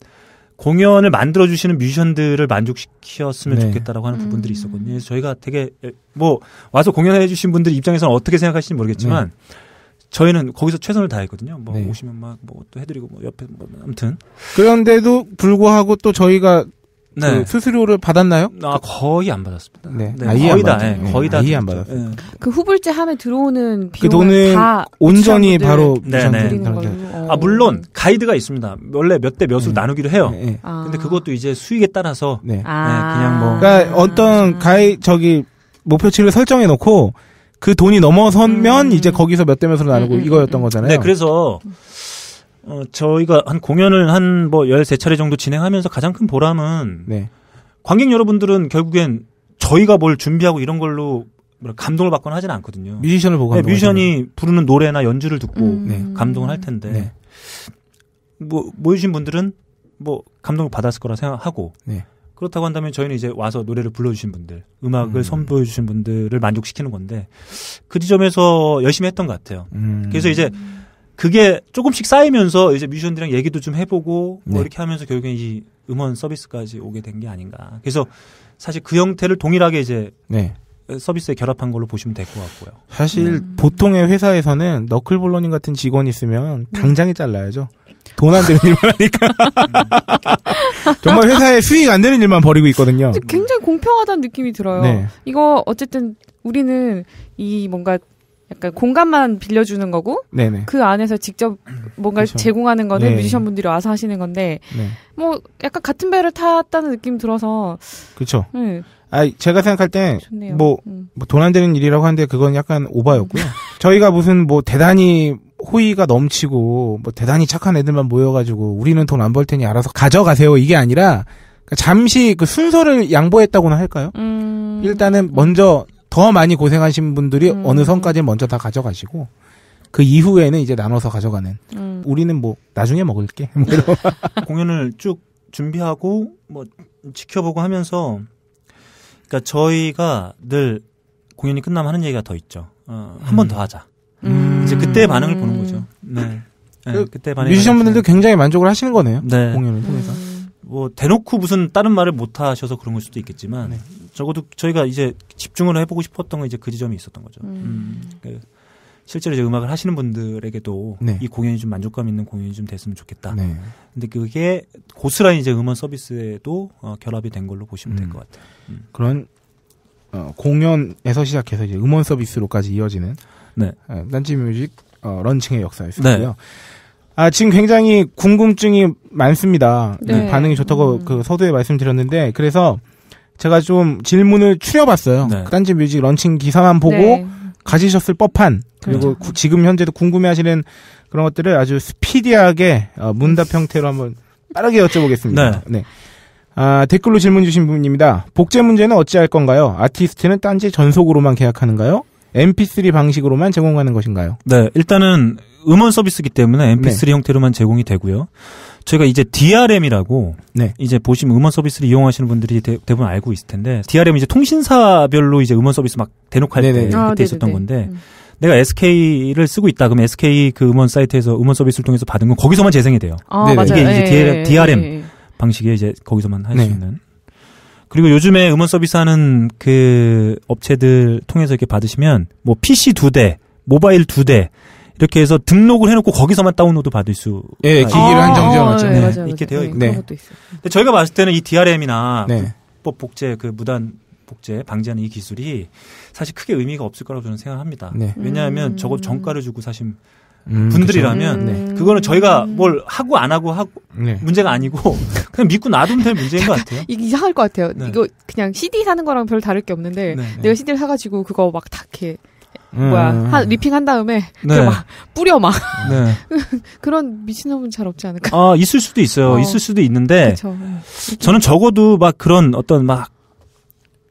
C: 공연을 만들어 주시는 뮤지션들을 만족시켰으면 네. 좋겠다라고 하는 음. 부분들이 있었거든요. 그래서 저희가 되게 뭐 와서 공연해 주신 분들 입장에서는 어떻게 생각하시는지 모르겠지만 네. 저희는 거기서 최선을 다했거든요. 뭐 네. 오시면 막 뭐 또 해드리고 뭐 옆에 뭐 아무튼
A: 그런데도 불구하고 또 저희가 그 네. 그 수수료를 받았나요?
C: 아, 거의 안 받았습니다. 네. 네. 거의, 안 다, 네, 네. 거의 다. 거의 안 받았어요. 네.
B: 그 후불제 하에 들어오는 그 비용그 돈은
C: 온전히 바로 네네. 네. 그렇죠. 어. 아, 물론 가이드가 있습니다. 원래 몇 대 몇으로 나누기로 해요. 아. 근데 그것도 이제 수익에 따라서 네. 아. 그냥
A: 뭐 그러니까 어떤 아. 가이 저기 목표치를 설정해 놓고 그 돈이 넘어서면 음. 이제 거기서 몇 대 몇으로 나누고 음. 음, 음 이거였던 음. 거잖아요. 네,
C: 그래서 어, 저희가 한 공연을 한 뭐 13차례 정도 진행하면서 가장 큰 보람은 네. 관객 여러분들은 결국엔 저희가 뭘 준비하고 이런 걸로 뭐 감동을 받거나 하진 않거든요. 뮤지션을 보고 네, 뮤지션이 부르는 노래나 연주를 듣고 음. 네. 감동을 할 텐데 네. 뭐모이신 분들은 뭐 감동을 받았을 거라 생각하고 네. 그렇다고 한다면 저희는 이제 와서 노래를 불러주신 분들 음악을 음. 선보여 주신 분들을 만족시키는 건데 그 지점에서 열심히 했던 것 같아요. 음. 그래서 이제 그게 조금씩 쌓이면서 이제 뮤지션들이랑 얘기도 좀 해보고 뭐 네. 이렇게 하면서 결국엔 이 음원 서비스까지 오게 된 게 아닌가. 그래서 사실 그 형태를 동일하게 이제 네. 서비스에 결합한 걸로 보시면 될 것 같고요. 사실 음.
A: 보통의 회사에서는 너클볼러님 같은 직원이 있으면 네. 당장에 잘라야죠. 돈 안 되는 일만 하니까.
B: 정말 회사에
A: 수익 안 되는 일만 벌이고 있거든요.
B: 굉장히 공평하다는 느낌이 들어요. 네. 이거 어쨌든 우리는 이 뭔가 약간 공간만 빌려주는 거고 네네. 그 안에서 직접 뭔가를 그렇 제공하는 거는 네. 뮤지션 분들이 와서 하시는 건데 네. 뭐 약간 같은 배를 탔다는 느낌 들어서
A: 그렇죠. 네. 아 제가 생각할 때 뭐 돈안 음. 뭐 되는 일이라고 하는데 그건 약간 오바였고요. 저희가 무슨 뭐 대단히 호의가 넘치고 뭐 대단히 착한 애들만 모여가지고 우리는 돈 안 벌 테니 알아서 가져가세요 이게 아니라 그러니까 잠시 그 순서를 양보했다고나 할까요? 음... 일단은 먼저 더 많이 고생하신 분들이 음. 어느 선까지 먼저 다 가져가시고 그 이후에는 이제 나눠서 가져가는 음. 우리는 뭐 나중에 먹을게 뭐이 공연을 쭉 준비하고 뭐 지켜보고 하면서
C: 그러니까 저희가 늘 공연이 끝나면 하는 얘기가 더 있죠. 어, 한 번더 음. 하자.
A: 음. 이제 그때 반응을 보는 거죠. 네. 그 네 그, 때 반응. 뮤지션분들도 굉장히 만족을 하시는 거네요. 네. 공연을 통해서.
C: 뭐 대놓고 무슨 다른 말을 못 하셔서 그런 걸 수도 있겠지만 네. 적어도 저희가 이제 집중을 해보고 싶었던 건 이제 그 지점이 있었던 거죠. 음. 음. 그 실제로 이제 음악을 하시는 분들에게도 네. 이 공연이 좀 만족감 있는 공연이 좀 됐으면 좋겠다. 네. 근데
A: 그게 고스란히 이제 음원
C: 서비스에도 어, 결합이 된 걸로 보시면 음. 될것 같아요. 음.
A: 그런 어, 공연에서 시작해서 이제 음원 서비스로까지 이어지는 네. 어, 딴지 뮤직 어, 런칭의 역사였었고요. 네. 아, 지금 굉장히 궁금증이 많습니다. 네. 네 반응이 좋다고 음. 그 서두에 말씀드렸는데 그래서 제가 좀 질문을 추려봤어요. 네. 딴지 뮤직 런칭 기사만 보고 네. 가지셨을 법한 그리고 그렇죠. 구, 지금 현재도 궁금해하시는 그런 것들을 아주 스피디하게 어, 문답 형태로 한번 빠르게 여쭤보겠습니다. 네. 네. 아, 댓글로 질문 주신 분입니다. 복제 문제는 어찌할 건가요? 아티스트는 딴지 전속으로만 계약하는가요? MP3 방식으로만 제공하는 것인가요?
C: 네, 일단은 음원 서비스기 때문에 MP3 네. 형태로만 제공이 되고요. 저희가 이제 DRM이라고 네. 이제 보시면 음원 서비스를 이용하시는 분들이 대, 부분 알고 있을 텐데 DRM 이제 통신사별로 이제 음원 서비스 막 대놓고 할때 그때 네, 네, 네. 아, 있었던 건데 음. 내가 SK를 쓰고 있다. 그럼 러 SK 그 음원 사이트에서 음원 서비스를 통해서 받은 건 거기서만 재생이 돼요. 아, 이게 이제 DRM, 예, DRM 예, 예, 방식의 이제 거기서만 할 수 있는. 그리고 요즘에 음원 서비스 하는 그 업체들 통해서 이렇게 받으시면 뭐 PC 두 대, 모바일 두 대, 이렇게 해서 등록을 해놓고 거기서만 다운로드 받을 수 예, 기기를 한정지원하 아, 네, 네, 맞아요, 맞아 있게 되어 네, 있고 네. 것도 있어요. 근데 저희가 봤을 때는 이 DRM이나 네. 불법 복제 그 무단 복제 방지하는 이 기술이 사실 크게 의미가 없을 거라고 저는 생각합니다. 네. 왜냐하면 음. 저거 정가를 주고 사실 음, 분들이라면 음. 그거는 저희가 음. 뭘 하고 안 하고 하고 네. 문제가 아니고 그냥 믿고 놔두면 될 문제인 것 같아요. 이게 이상할
B: 것 같아요. 네. 이거 그냥 CD 사는 거랑 별 다를 게 없는데 내가 CD를 사가지고 그거 막 다 이렇게
C: 음. 뭐야 한
B: 리핑 한 다음에 네. 막 뿌려 막 네. 그런 미친놈은 잘 없지 않을까?
C: 아 있을 수도 있어요. 어. 있을 수도 있는데 그쵸. 저는 적어도 막 그런 어떤 막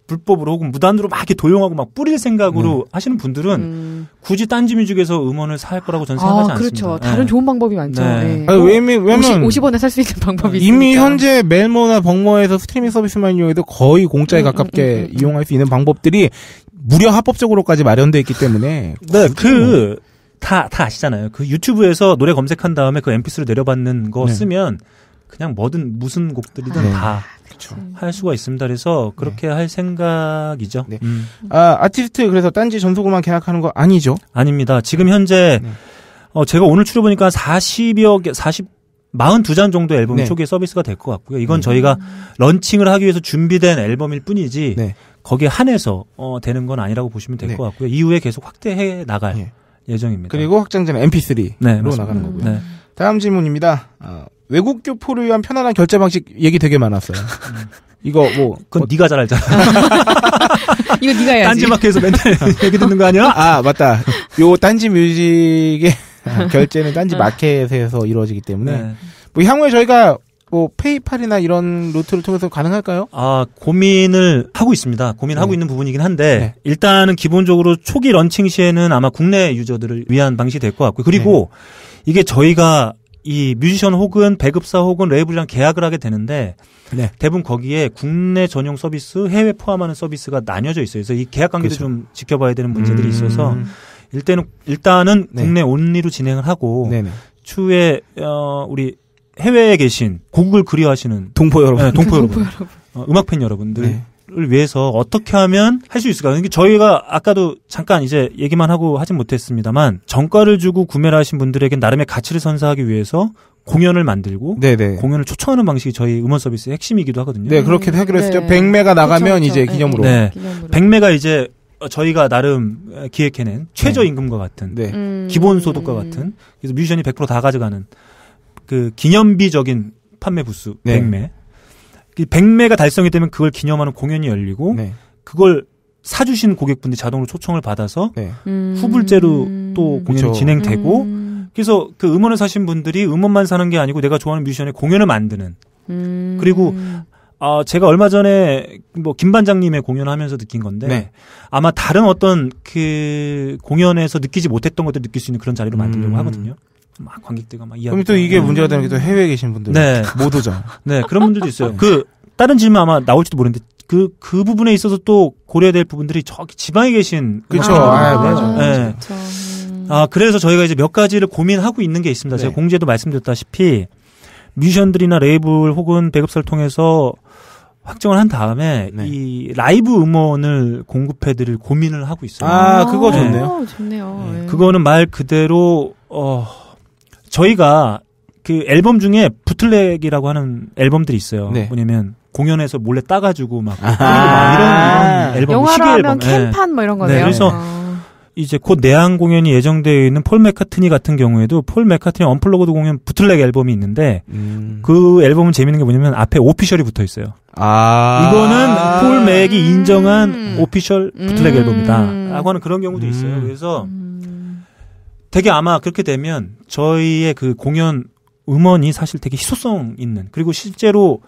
C: 불법으로 혹은 무단으로 막 이렇게 도용하고 막 뿌릴 생각으로 네. 하시는 분들은 음. 굳이 딴지뮤직에서
A: 음원을 살 거라고 저는 아, 생각하지 아, 그렇죠. 않습니다. 네. 다른 좋은
B: 방법이 많죠. 네. 네. 아니, 왜냐면, 왜냐 50, 원에 살 수 있는 방법이 이미 있으니까. 현재
A: 멜모나 벙머에서 스트리밍 서비스만 이용해도 거의 공짜에 음, 음, 가깝게 음, 음, 이용할 수 있는 방법들이 무려 합법적으로까지 마련돼 있기 때문에 네, 그
C: 다다 뭐 다 아시잖아요. 그 유튜브에서 노래 검색한 다음에 그 mp3를 내려받는 거 네. 쓰면 그냥 뭐든 무슨 곡들이든 아, 네. 다할 그렇죠. 수가 있습니다. 그래서 그렇게 네. 할 생각이죠. 네. 음.
A: 아, 아티스트 그래서 딴지 전속으로만 계약하는 거 아니죠? 아닙니다. 지금
C: 현재 네. 어, 제가 오늘 추려 보니까 40여 개 40, 4 2장 정도 앨범이 네. 초기에 서비스가 될 것 같고요. 이건 네. 저희가 런칭을 하기 위해서 준비된 앨범일 뿐이지 거기에 한해서 어, 되는 건 아니라고 보시면 될것 네. 같고요. 이후에 계속 확대해 나갈 네. 예정입니다.
A: 그리고 확장자는 MP3로 네, 나가는 거고요. 음. 다음 질문입니다. 어, 외국 교포를 위한 편안한 결제 방식 얘기 되게 많았어요. 음. 이거 뭐 그건 어, 네가 잘 알잖아.
D: 이거 네가 해야지. 딴지마켓에서
A: 맨날 얘기 듣는 거 아니야? 아 맞다. 요 딴지 뮤직의 결제는 딴지 네. 마켓에서 이루어지기 때문에 네. 뭐 향후에 저희가 뭐 페이팔이나 이런 루트를 통해서 가능할까요? 아 고민을 하고 있습니다.
C: 고민하고 네. 있는 부분이긴 한데 네. 일단은 기본적으로 초기 런칭 시에는 아마 국내 유저들을 위한 방식이 될 것 같고 그리고 네. 이게 저희가 이 뮤지션 혹은 배급사 혹은 레이블이랑 계약을 하게 되는데 네. 대부분 거기에 국내 전용 서비스, 해외 포함하는 서비스가 나뉘어져 있어요. 그래서 이 계약 관계도 그렇좀 지켜봐야 되는 문제들이 음... 있어서 일단은 일단은 네. 국내 온리로 진행을 하고 네네. 추후에 어 우리 해외에 계신 고국을 그리워하시는 동포 여러분, 네, 동포 여러분, 어, 음악 팬 여러분들을 네. 위해서 어떻게 하면 할 수 있을까? 그러니까 저희가 아까도 잠깐 이제 얘기만 하고 하진 못했습니다만 정가를 주고 구매를 하신 분들에게 나름의 가치를 선사하기 위해서 공연을 만들고
A: 네네. 네. 공연을
C: 초청하는 방식이 저희 음원 서비스의 핵심이기도 하거든요. 네, 그렇게 하기로 했죠. 네. 100매가 나가면 그쵸, 그쵸. 이제 기념으로. 네. 네 기념으로. 100매가 이제 저희가 나름 기획해낸 최저임금과 네. 같은 네. 기본소득과 같은 그래서 뮤지션이 100%다 가져가는 그 기념비적인 판매 부수 백매1 0매가 달성이 되면 그걸 기념하는 공연이 열리고 네. 그걸 사주신 고객분들이 자동으로 초청을 받아서 네. 음. 후불제로 또 공연이 그렇죠. 진행되고 음... 그래서 그 음원을 사신 분들이 음원만 사는 게 아니고 내가 좋아하는 뮤지션의 공연을 만드는
D: 음... 그리고
C: 아, 제가 얼마 전에 뭐 김반장님의 공연을 하면서 느낀 건데 네. 아마 다른 어떤 그 공연에서 느끼지 못했던 것들 느낄 수 있는 그런 자리로 만들려고 음. 하거든요. 막 관객들과 막 이야기. 그럼 또 이게 문제가 되는 게 또 해외에 계신 분들. 네. 못오잖 네. 그런 분들도 있어요. 네. 그, 다른 질문 아마 나올지도 모르는데 그, 그 부분에 있어서 또 고려해야 될 부분들이 저기 지방에 계신. 그쵸. 아, 맞아. 네. 그쵸. 음. 아, 그래서 저희가 이제 몇 가지를 고민하고 있는 게 있습니다. 네. 제가 공지에도 말씀드렸다시피 뮤지션들이나 레이블 혹은 배급사를 통해서 확정을 한 다음에 네. 이 라이브 음원을 공급해드릴 고민을 하고 있어요. 아, 그거 좋네요. 네. 좋네요. 네. 그거는 말 그대로 어 저희가 그 앨범 중에 부틀렉이라고 하는 앨범들이 있어요. 네. 뭐냐면 공연에서 몰래 따가지고 막, 아~ 이런, 이런 앨범 영화로 시계 앨범. 네. 캔판 네. 뭐 이런 네, 거네요. 네, 그래서 아~ 이제 곧 내한 공연이 예정되어 있는 폴 맥카트니 같은 경우에도 폴 맥카트니 언플로그드 공연 부틀렉 앨범이 있는데 음. 그 앨범은 재밌는 게 뭐냐면 앞에 오피셜이 붙어 있어요. 아~ 이거는 폴 맥이 인정한 음. 오피셜 부틀렉 음~ 앨범이다라고 하는 그런 경우도 있어요. 음. 그래서 되게 아마 그렇게 되면 저희의 그 공연 음원이 사실 되게 희소성 있는 그리고 실제로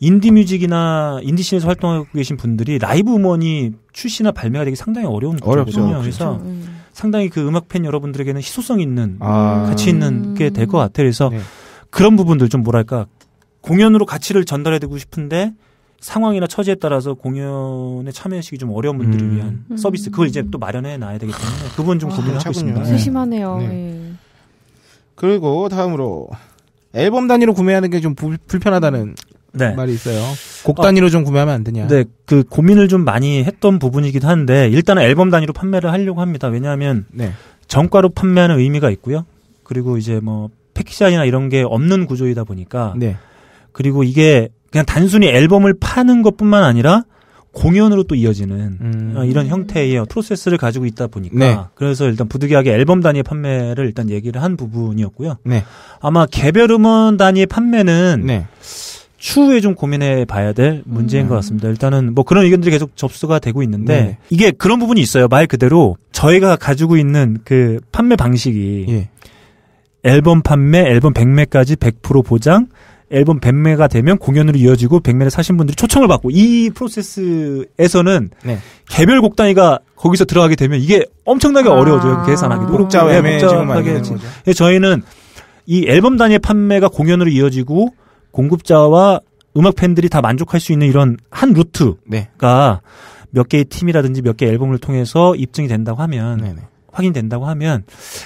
C: 인디 뮤직이나 인디 씬에서 활동하고 계신 분들이 라이브 음원이 출시나 발매가 되기 상당히 어려운 거거든요. 그래서 그렇죠. 음. 상당히 그 음악 팬 여러분들에게는 희소성 있는 아. 가치 있는 음. 게될 것 같아요. 그래서 네. 그런 부분들 좀 뭐랄까 공연으로 가치를 전달해 드리고 싶은데 상황이나 처지에 따라서 공연에 참여하시기 좀 어려운 분들을 음. 위한 음. 서비스 그걸 이제 또 마련해 놔야 되기 때문에 그 부분 좀 아, 고민을 하고 있습니다.
B: 세심하네요. 네. 예.
A: 그리고 다음으로 앨범 단위로 구매하는 게 좀 불편하다는 네. 말이 있어요. 곡 단위로 어, 좀 구매하면 안 되냐? 네, 그 고민을 좀
C: 많이 했던 부분이기도 한데 일단은 앨범 단위로 판매를 하려고 합니다. 왜냐하면 네. 정가로 판매하는 의미가 있고요. 그리고 이제 뭐 패키지나 이런 게 없는 구조이다 보니까 네. 그리고 이게 그냥 단순히 앨범을 파는 것뿐만 아니라 공연으로 또 이어지는 음. 이런 형태의 프로세스를 가지고 있다 보니까 네. 그래서 일단 부득이하게 앨범 단위의 판매를 일단 얘기를 한 부분이었고요. 네. 아마 개별 음원 단위의 판매는 네. 추후에 좀 고민해 봐야 될 문제인 음. 것 같습니다. 일단은 뭐 그런 의견들이 계속 접수가 되고 있는데 네, 네. 이게 그런 부분이 있어요. 말 그대로 저희가 가지고 있는 그 판매 방식이 예. 앨범 판매, 앨범 100매까지 100% 보장, 앨범 100매가 되면 공연으로 이어지고 100매를 사신 분들이 초청을 받고 이 프로세스에서는 네. 개별 곡 단위가 거기서 들어가게 되면 이게 엄청나게 아~ 어려워져요. 계산하기도. 그렇죠. 복잡하게. 예, 저희는 이 앨범 단위의 판매가 공연으로 이어지고 공급자와 음악 팬들이 다 만족할 수 있는 이런 한 루트가 네. 몇 개의 팀이라든지 몇 개의 앨범을 통해서 입증이 된다고 하면 네네. 확인된다고 하면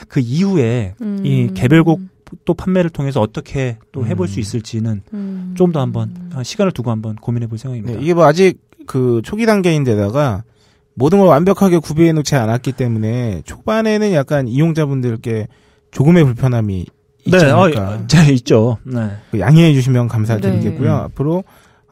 C: 그 이후에 음. 이 개별곡 또 판매를 통해서 어떻게 또 해볼 음. 수 있을지는
A: 음. 좀더 한번 음. 아, 시간을 두고 한번 고민해 볼 생각입니다. 네, 이게 뭐 아직 그 초기 단계인데다가 모든 걸 완벽하게 구비해 놓지 않았기 때문에 초반에는 약간 이용자분들께 조금의 불편함이 네, 있지 네, 않을까. 어, 있죠. 네. 그 양해해 주시면 감사드리겠고요. 네. 앞으로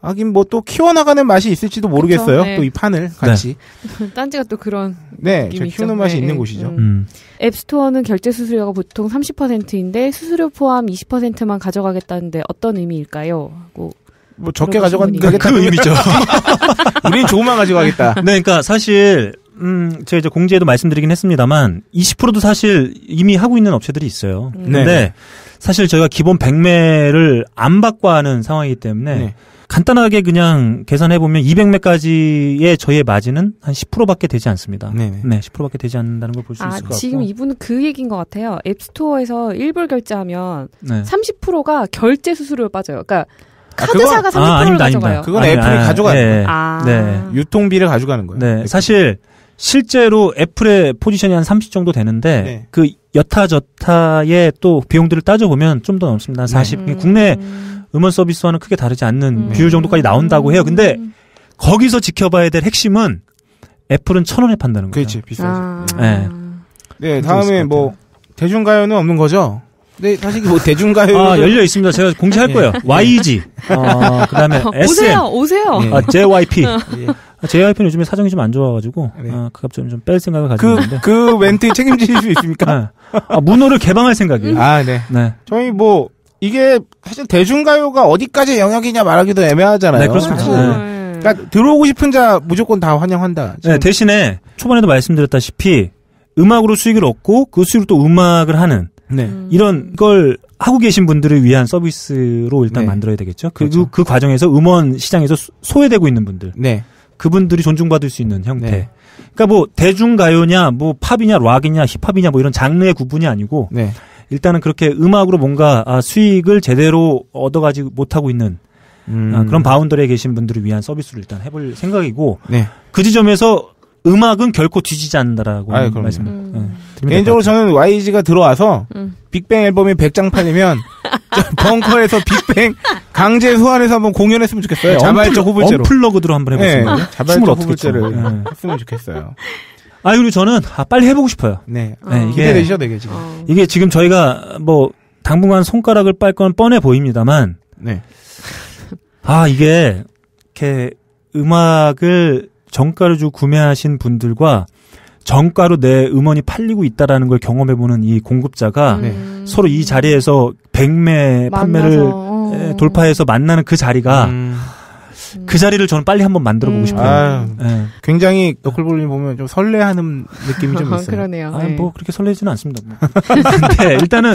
A: 하긴 뭐 또 키워나가는 맛이 있을지도 모르겠어요. 네. 또이 판을 같이.
B: 네. 딴지가 또 그런 네, 제 키우는 있죠. 맛이 네. 있는 네. 곳이죠. 음. 음. 앱스토어는 결제 수수료가 보통 30%인데 수수료 포함 20%만 가져가겠다는데 어떤 의미일까요? 하고 뭐 적게 가져가겠다 그 의미죠.
A: 우리는 조금만 가져가겠다.
C: 네, 그러니까 사실 음, 제가 이제 공지에도 말씀드리긴 했습니다만 20%도 사실 이미 하고 있는 업체들이 있어요. 음. 근데 네. 사실 저희가 기본 100매를 안 받고 하는 상황이기 때문에 네. 간단하게 그냥 계산해 보면 200매까지의 저희의 마진은 한 10%밖에 되지 않습니다. 네네. 네, 10%밖에 되지 않는다는 걸 볼수 아, 있을 것 같고. 지금
B: 이분은 그 얘기인 것 같아요. 앱스토어에서 일불 결제하면 네. 30%가 결제 수수료에 빠져요. 그러니까 아, 카드사가 아, 30%를 아, 아닙니다, 가져가요. 그건 아니, 애플이 아, 가져가는 네. 예, 거예요. 아. 네.
A: 유통비를
C: 가져가는 거예요. 네. 애플. 사실 실제로 애플의 포지션이 한 30 정도 되는데 네. 그 여타저타의 또 비용들을 따져보면 좀 더 넘습니다. 40. 음. 국내 음원 서비스와는 크게 다르지 않는 음. 비율 정도까지 나온다고 해요. 근데 음. 거기서 지켜봐야 될 핵심은
A: 애플은 천 원에 판다는 거죠. 그렇지 비싸죠. 아~ 네. 네 다음에 뭐 대중가요는 없는 거죠. 네 사실 뭐 대중가요 아 열려 있습니다. 제가 공지할 예. 거예요. 예. YG 어, 그다음에 SM 오세요 오세요. 아, JYP 예. JYP는 어. 아,
C: 요즘에 사정이 좀 안 좋아가지고 네. 아, 그값 좀좀뺄 생각을 가지고 그, 있는데 그 멘트 책임지실수 있습니까?
A: 네. 아, 문호를 개방할 생각이에요. 아 네. 네. 저희 뭐 이게 사실 대중가요가 어디까지 영역이냐 말하기도 애매하잖아요. 네, 그렇습니다. 아, 네. 그러니까 들어오고 싶은 자 무조건 다 환영한다.
C: 네, 대신에 초반에도 말씀드렸다시피 음악으로 수익을 얻고 그 수익으로 또 음악을 하는 네. 이런 걸 하고 계신 분들을 위한 서비스로 일단 네. 만들어야 되겠죠. 그, 그렇죠. 그 과정에서 음원 시장에서 소외되고 있는 분들. 네. 그분들이 존중받을 수 있는 형태. 네. 그러니까 뭐 대중가요냐, 뭐 팝이냐, 락이냐, 힙합이냐 뭐 이런 장르의 구분이 아니고 네. 일단은 그렇게 음악으로 뭔가 아, 수익을 제대로 얻어가지 못하고 있는 음. 아, 그런 바운더리에 계신 분들을 위한 서비스를 일단 해볼 생각이고 네. 그 지점에서 음악은 결코 뒤지지 않는다라고 아, 말씀을 음. 네, 개인적으로 저는 YG가
A: 들어와서 음. 빅뱅 앨범이 100장 팔리면 벙커에서 빅뱅 강제 소환해서 한번 공연했으면 좋겠어요. 네, 자발적 후불제로. 언플러그드로 한번 해봤습니다. 네, 자발적 후불제를 네. 했으면 좋겠어요. 아 그리고 저는 아, 빨리 해보고 싶어요. 네, 네 이게 기대되시죠, 되게 지금. 아.
C: 이게 지금 저희가 뭐 당분간 손가락을 빨 건 뻔해 보입니다만, 네. 아 이게 이렇게 음악을 정가를 주고 구매하신 분들과 정가로 내 음원이 팔리고 있다라는 걸 경험해보는 이 공급자가 음. 네. 서로 이 자리에서 100매 판매를 만나서. 어. 예, 돌파해서 만나는 그 자리가 음. 음. 그 자리를 저는 빨리 한번 만들어 보고 음. 싶어요. 아유, 네. 굉장히 너클볼님 보면 좀 설레하는 느낌이 좀 있어요. 그러네요. 아, 네. 뭐 그렇게 설레지는 않습니다. 뭐. 근데 네, 일단은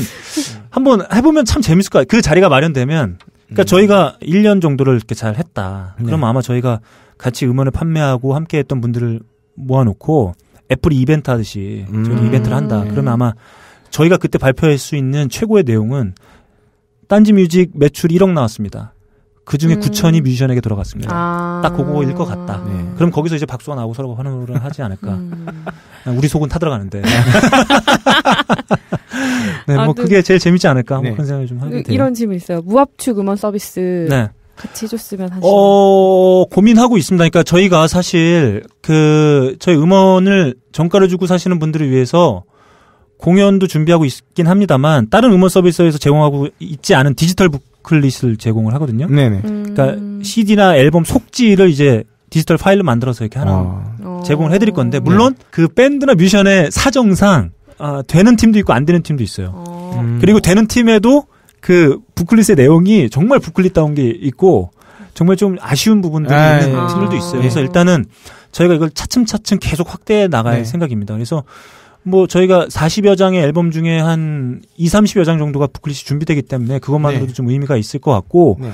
C: 한번 해보면 참 재밌을 것같아요그 자리가 마련되면 그러니까 음. 저희가 1년 정도를 이렇게 잘 했다. 네. 그럼 아마 저희가 같이 음원을 판매하고 함께 했던 분들을 모아놓고 애플이 이벤트 하듯이 음. 저희 이벤트를 한다. 네. 그러면 아마 저희가 그때 발표할 수 있는 최고의 내용은 딴지 뮤직 매출 1억 나왔습니다. 그 중에 음. 9천이 뮤지션에게 들어갔습니다 아. 딱 그거일 것 같다. 네. 그럼 거기서 이제 박수가 나오고 서로 환호를 하지 않을까. 음. 우리 속은 타들어가는데. 네, 뭐 아, 네. 그게 제일 재밌지 않을까. 뭐 네. 뭐 그런 생각을 좀 하게 그 돼요. 이런
B: 질문 있어요. 무압축 음원 서비스. 네. 같이 해줬으면 하시는.
C: 어, 고민하고 있습니다. 그러니까 저희가 사실 그 저희 음원을 정가를 주고 사시는 분들을 위해서 공연도 준비하고 있긴 합니다만 다른 음원 서비스에서 제공하고 있지 않은 디지털 북 버클릿을 제공을 하거든요. 네네. 음... 그러니까 CD나 앨범 속지를 이제 디지털 파일로 만들어서 이렇게 하나 어... 제공을 해드릴 건데 네. 물론 네. 그 밴드나 뮤션의 사정상 아, 되는 팀도 있고 안 되는 팀도 있어요. 어... 음... 그리고 되는 팀에도 그 부클릿의 내용이 정말 부클릿다운 게 있고 정말 좀 아쉬운 부분들이 아, 있는 예. 팀들도 있어요. 아. 그래서 예. 일단은 저희가 이걸 차츰차츰 계속 확대해 나갈 네. 생각입니다. 그래서 뭐 저희가 40여 장의 앨범 중에 한 2, 30여 장 정도가 부클릿이 준비되기 때문에 그것만으로도 네. 좀 의미가 있을 것 같고 네.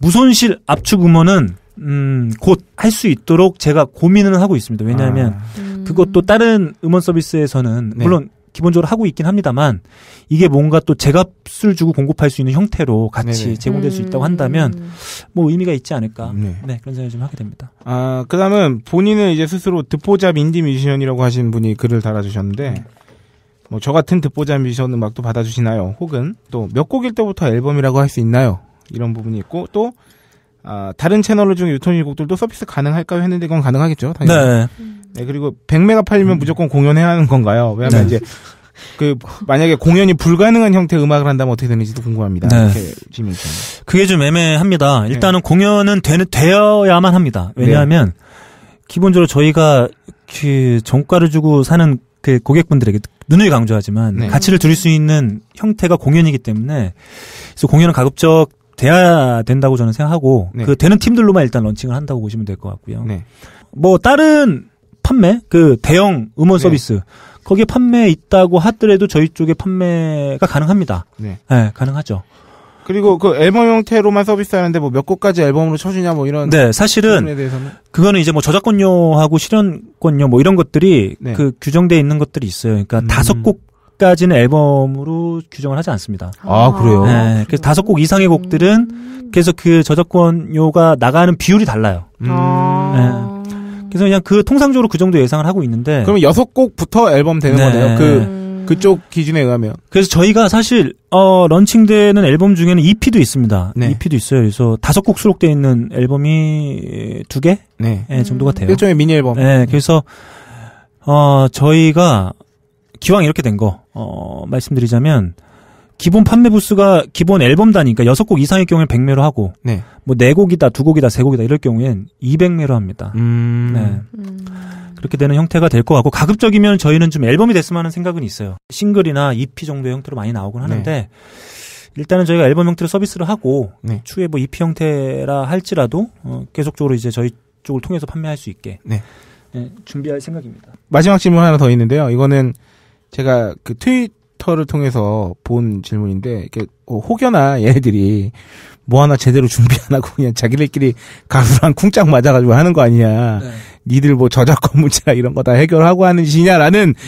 C: 무손실 압축 음원은 음, 곧 할 수 있도록 제가 고민을 하고 있습니다. 왜냐하면 아. 음. 그것도 다른 음원 서비스에서는 네. 물론 기본적으로 하고 있긴 합니다만 이게 뭔가 또 제값을 주고 공급할 수 있는 형태로 같이 네네. 제공될 수 있다고 음. 한다면 뭐 의미가 있지 않을까 네. 네 그런 생각을 좀 하게 됩니다.
A: 아 그다음은 본인은 이제 스스로 듣보잡 인디 뮤지션이라고 하신 분이 글을 달아주셨는데 뭐 저 같은 듣보잡 뮤지션 음악도 받아주시나요? 혹은 또 몇 곡일 때부터 앨범이라고 할 수 있나요? 이런 부분이 있고 또 아, 다른 채널 중에 유통일 곡들도 서비스 가능할까요? 했는데 그건 가능하겠죠. 당연히. 네. 네 그리고 100메가 팔리면 음. 무조건 공연해야 하는 건가요? 왜냐면 네. 이제 그 만약에 공연이 불가능한 형태의 음악을 한다면 어떻게 되는지도 궁금합니다. 네. 지금 그게 좀
C: 애매합니다.
A: 일단은 네. 공연은 되, 되어야만 합니다. 네. 왜냐하면 기본적으로
C: 저희가 그 정가를 주고 사는 그 고객분들에게 눈을 강조하지만 네. 가치를 드릴 수 있는 형태가 공연이기 때문에 그래서 공연은 가급적 돼야 된다고 저는 생각하고 네. 그 되는 팀들로만 일단 런칭을 한다고 보시면 될 것 같고요. 네. 뭐 다른 판매 그 대형 음원 네. 서비스 거기에 판매 있다고 하더라도 저희
A: 쪽에 판매가 가능합니다.
D: 네,
C: 예, 가능하죠.
A: 그리고 그 앨범 형태로만 서비스하는데 뭐 몇 곡까지 앨범으로 쳐주냐 뭐 이런 네 사실은 그거는 이제 뭐 저작권료하고
C: 실현권료 뭐 이런 것들이 네. 그 규정돼 있는 것들이 있어요. 그러니까 음. 다섯 곡 곡까지는 앨범으로 규정을 하지 않습니다. 아, 아, 그래요? 네, 그래서 다섯 곡 이상의 음. 곡들은 그래서 그 저작권료가 나가는 비율이 달라요. 음. 아. 네. 그래서 그냥 그 통상적으로 그 정도 예상을 하고 있는데. 그러면
A: 여섯 곡부터 앨범 되는 네. 거네요. 그 음. 그쪽 기준에 의하면.
C: 그래서 저희가 사실 어 런칭되는 앨범 중에는 EP도 있습니다. 네. EP도 있어요. 그래서 다섯 곡 수록되어 있는 앨범이 두 개? 네. 네, 정도가 돼요. 일종의 미니 앨범. 네. 그래서 어 저희가 기왕 이렇게 된 거. 어, 말씀드리자면 기본 판매 부수가 기본 앨범 단위니까 여섯 곡 이상의 경우에 100매로 하고 네. 뭐4 곡이다, 2 곡이다, 3 곡이다 이럴 경우엔 200매로 합니다. 음... 네. 음... 그렇게 되는 형태가 될 것 같고 가급적이면 저희는 좀 앨범이 됐으면 하는 생각은 있어요. 싱글이나 EP 정도의 형태로 많이 나오곤 하는데 네. 일단은 저희가 앨범 형태로 서비스를 하고 네. 추후에 뭐 EP 형태라 할지라도 어, 계속적으로 이제 저희 쪽을 통해서 판매할 수 있게 네. 네 준비할
A: 생각입니다. 마지막 질문 하나 더 있는데요. 이거는 제가 그 트위터를 통해서 본 질문인데 이게 뭐 혹여나 얘네들이 뭐 하나 제대로 준비 안 하고 그냥 자기들끼리 가수랑 쿵짝 맞아가지고 하는 거 아니냐. 네. 니들 뭐 저작권 문제나 이런 거 다 해결하고 하는 짓이냐라는 네.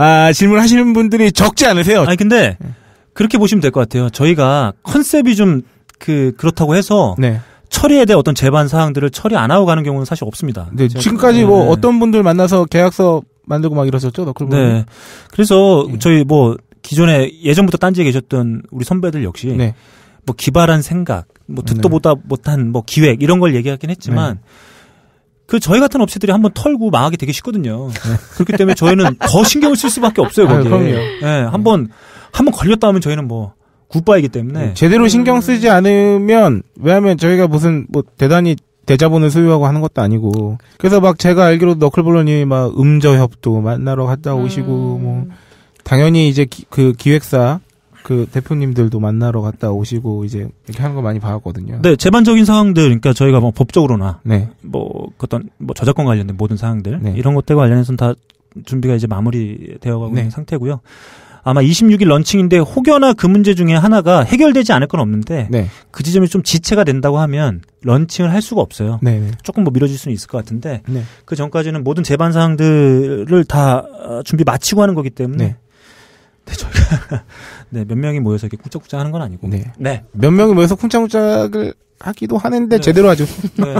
A: 아, 질문 하시는 분들이 적지 않으세요. 아니, 근데 네. 그렇게 보시면 될 것 같아요. 저희가 컨셉이 좀 그, 그렇다고 해서
C: 네. 처리에 대해 어떤 제반 사항들을 처리 안 하고 가는 경우는 사실 없습니다. 네, 지금까지 뭐 네. 어떤
A: 분들 만나서 계약서 만들고 막이러셨죠 너클볼. 네. 그래서 예. 저희 뭐
C: 기존에 예전부터 딴지에 계셨던 우리 선배들 역시 네. 뭐 기발한 생각, 뭐 듣도 네. 보다 못한 뭐 기획 이런 걸 얘기하긴 했지만 네. 그 저희 같은 업체들이 한번 털고 망하기 되게 쉽거든요. 네. 그렇기 때문에 저희는 더 신경을 쓸 수밖에 없어요, 거기에. 아유, 예, 네, 네. 한번 한번 걸렸다 하면 저희는 뭐 굿바이기 때문에
A: 제대로 신경 쓰지 않으면 왜냐하면 저희가 무슨 뭐 대단히 대자본을 소유하고 하는 것도 아니고 그래서 막 제가 알기로 너클볼러니막 음저협도 만나러 갔다 오시고 음. 뭐 당연히 이제 기, 그 기획사 그 대표님들도 만나러 갔다 오시고 이제 이렇게 하는 거 많이 봐왔거든요.
C: 네, 재반적인 사항들, 그러니까 저희가 뭐 법적으로나 네. 뭐 어떤 뭐 저작권 관련된 모든 사항들 네. 이런 것들과 관련해서는 다 준비가 이제 마무리되어가고 네. 있는 상태고요. 아마 26일 런칭인데 혹여나 그 문제 중에 하나가 해결되지 않을 건 없는데 네. 그 지점이 좀 지체가 된다고 하면 런칭을 할 수가 없어요. 네, 네. 조금 뭐 미뤄질 수는 있을 것 같은데 네. 그 전까지는 모든 제반 사항들을 다 준비 마치고 하는 거기 때문에 네. 네, 저희가 네, 몇 명이 모여서 이렇게 쿵짝쿵짝 하는 건 아니고. 네. 네.
A: 몇 명이 모여서 쿵짝쿵짝을 하기도 하는데 네. 제대로 하죠. 네.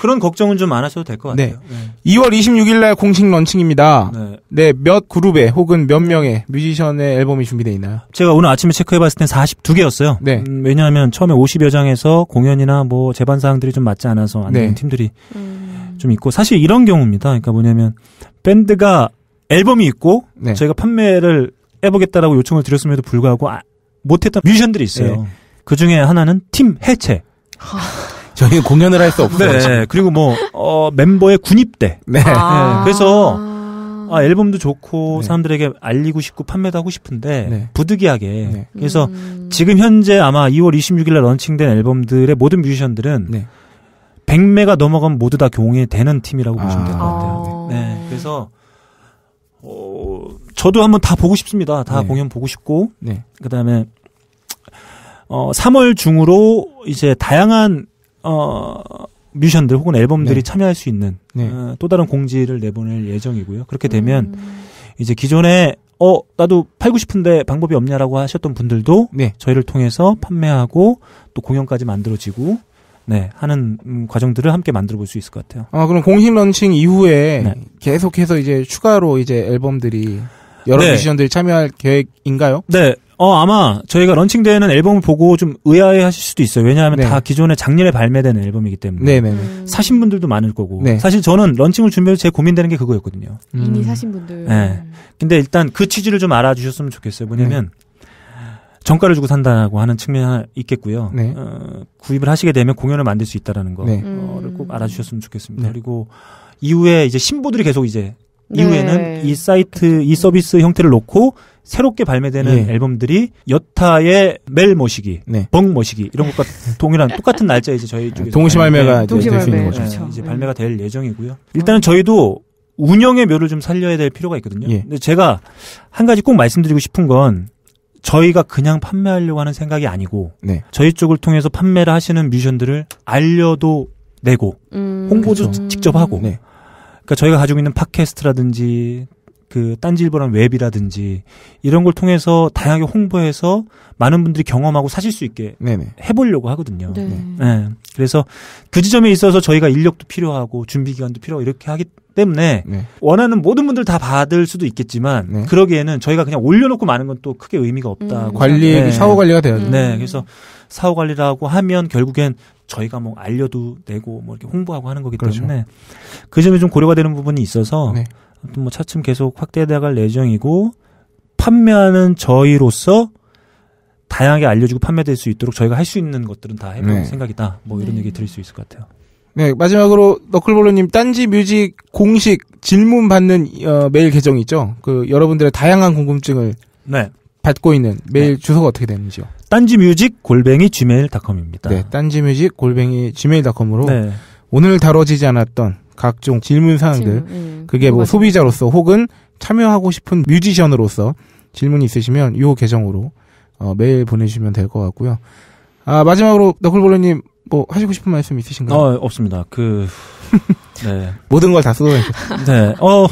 A: 그런 걱정은 좀 안 하셔도 될것 네. 같아요. 네. 네. 2월 26일 날 공식 런칭입니다. 네. 네, 몇 그룹에 혹은 몇 명의 뮤지션의 앨범이 준비되어 있나요?
C: 제가 오늘 아침에 체크해 봤을 땐 42개였어요. 네. 음, 왜냐하면 처음에 50여 장에서 공연이나 뭐 제반 사항들이 좀 맞지 않아서 안 되는 네. 팀들이 음... 좀 있고 사실 이런 경우입니다. 그러니까 뭐냐면 밴드가 앨범이 있고 네. 저희가 판매를 해보겠다라고 요청을 드렸음에도 불구하고 아, 못했던 뮤지션들이 있어요. 네. 그 중에 하나는 팀 해체. 저희 공연을 할 수 없어요. 네, 네. 그리고 뭐 어, 멤버의 군입대. 네. 네. 아~ 그래서 아, 앨범도 좋고 네. 사람들에게 알리고 싶고 판매도 하고 싶은데 네. 부득이하게 네. 그래서 음... 지금 현재 아마 2월 26일에 런칭된 앨범들의 모든 뮤지션들은 100매가 넘어가면 모두 다 경영이 되는 팀이라고 보시면 아... 될것 같아요. 아... 네, 그래서 어, 저도 한번 다 보고 싶습니다. 다 네. 공연 보고 싶고. 네. 그다음에 어 3월 중으로 이제 다양한 어 뮤션들 혹은 앨범들이 네. 참여할 수 있는 네. 어, 또 다른 공지를 내보낼 예정이고요. 그렇게 되면 음. 이제 기존에 어 나도 팔고 싶은데 방법이 없냐라고 하셨던 분들도 네. 저희를 통해서 판매하고 또 공연까지 만들어지고 네, 하는 과정들을 함께 만들어 볼 수 있을 것 같아요.
A: 아, 그럼 공식 런칭 이후에 네. 계속해서 이제 추가로 이제 앨범들이 여러 네.
C: 뮤지션들이 참여할 계획인가요? 네. 어, 아마 저희가 런칭 되는 앨범을 보고 좀 의아해 하실 수도 있어요. 왜냐하면 네. 다 기존에 작년에 발매된 앨범이기 때문에. 네네네. 네, 네. 사신 분들도 많을 거고. 네. 사실 저는 런칭을 준비해서 제 고민되는 게 그거였거든요. 이미 음. 사신 분들. 네. 근데 일단 그 취지를 좀 알아주셨으면 좋겠어요. 뭐냐면 네. 정가를 주고 산다고 하는 측면이 있겠고요. 네. 어, 구입을 하시게 되면 공연을 만들 수 있다라는 거를 네. 어, 음. 꼭 알아주셨으면 좋겠습니다. 네. 그리고 이후에 이제 신보들이 계속 이제 네. 이후에는 이 사이트 이 서비스 형태를 놓고 새롭게 발매되는 예. 앨범들이 여타의 멜모시기 네. 벙모시기 이런 것과 동일한 똑같은 날짜에 이제 저희 아, 쪽에 동시 발매가 동시 될수 있는 거죠. 그렇죠. 이제 발매가 음. 될 예정이고요. 음. 일단은 저희도 운영의 묘를 좀 살려야 될 필요가 있거든요. 예. 근데 제가 한 가지 꼭 말씀드리고 싶은 건 저희가 그냥 판매하려고 하는 생각이 아니고 네. 저희 쪽을 통해서 판매를 하시는 뮤지션들을 알려도 내고
D: 음. 홍보도 그쵸. 그렇죠. 직접 하고 네.
C: 그러니까 저희가 가지고 있는 팟캐스트라든지 그 딴지일보라는 웹이라든지 이런 걸 통해서 다양하게 홍보해서 많은 분들이 경험하고 사실 수 있게 네네. 해보려고 하거든요. 네. 네. 네. 그래서 그 지점에 있어서 저희가 인력도 필요하고 준비 기간도 필요하고 이렇게 하기 때문에 네. 원하는 모든 분들 다 받을 수도 있겠지만 네. 그러기에는 저희가 그냥 올려놓고 마는 건 또 크게 의미가 없다. 음. 관리 그 네. 사후 관리가 돼야죠. 음. 네. 그래서 사후 관리라고 하면 결국엔 저희가 뭐 알려도 되고 뭐 이렇게 홍보하고 하는 거기 그렇죠. 때문에 그렇죠. 그 점이 좀 고려가 되는 부분이 있어서 네. 뭐 차츰 계속 확대해 나갈 예정이고 판매하는 저희로서 다양하게 알려주고 판매될 수 있도록 저희가 할 수 있는 것들은 다 해볼 네. 생각이다. 뭐 이런 네. 얘기 드릴 수 있을 것 같아요.
A: 네 마지막으로 너클볼러님 딴지 뮤직 공식 질문 받는 어, 메일 계정 있죠. 그 여러분들의 다양한 궁금증을 네. 받고 있는 네. 메일 네. 주소가 어떻게 되는지요? 딴지뮤직 골뱅이 gmail.com입니다. 네, 딴지뮤직 골뱅이 gmail.com으로 네. 오늘 다뤄지지 않았던 각종 질문 사항들 음, 음. 그게 뭐 소비자로서 혹은 참여하고 싶은 뮤지션으로서 질문이 있으시면 이 계정으로 어, 메일 보내주시면 될 것 같고요. 아 마지막으로 너클볼러님 뭐 하시고 싶은 말씀 있으신가요? 어, 없습니다. 그 네. 모든 걸 다 쏟아내.
C: 네. 어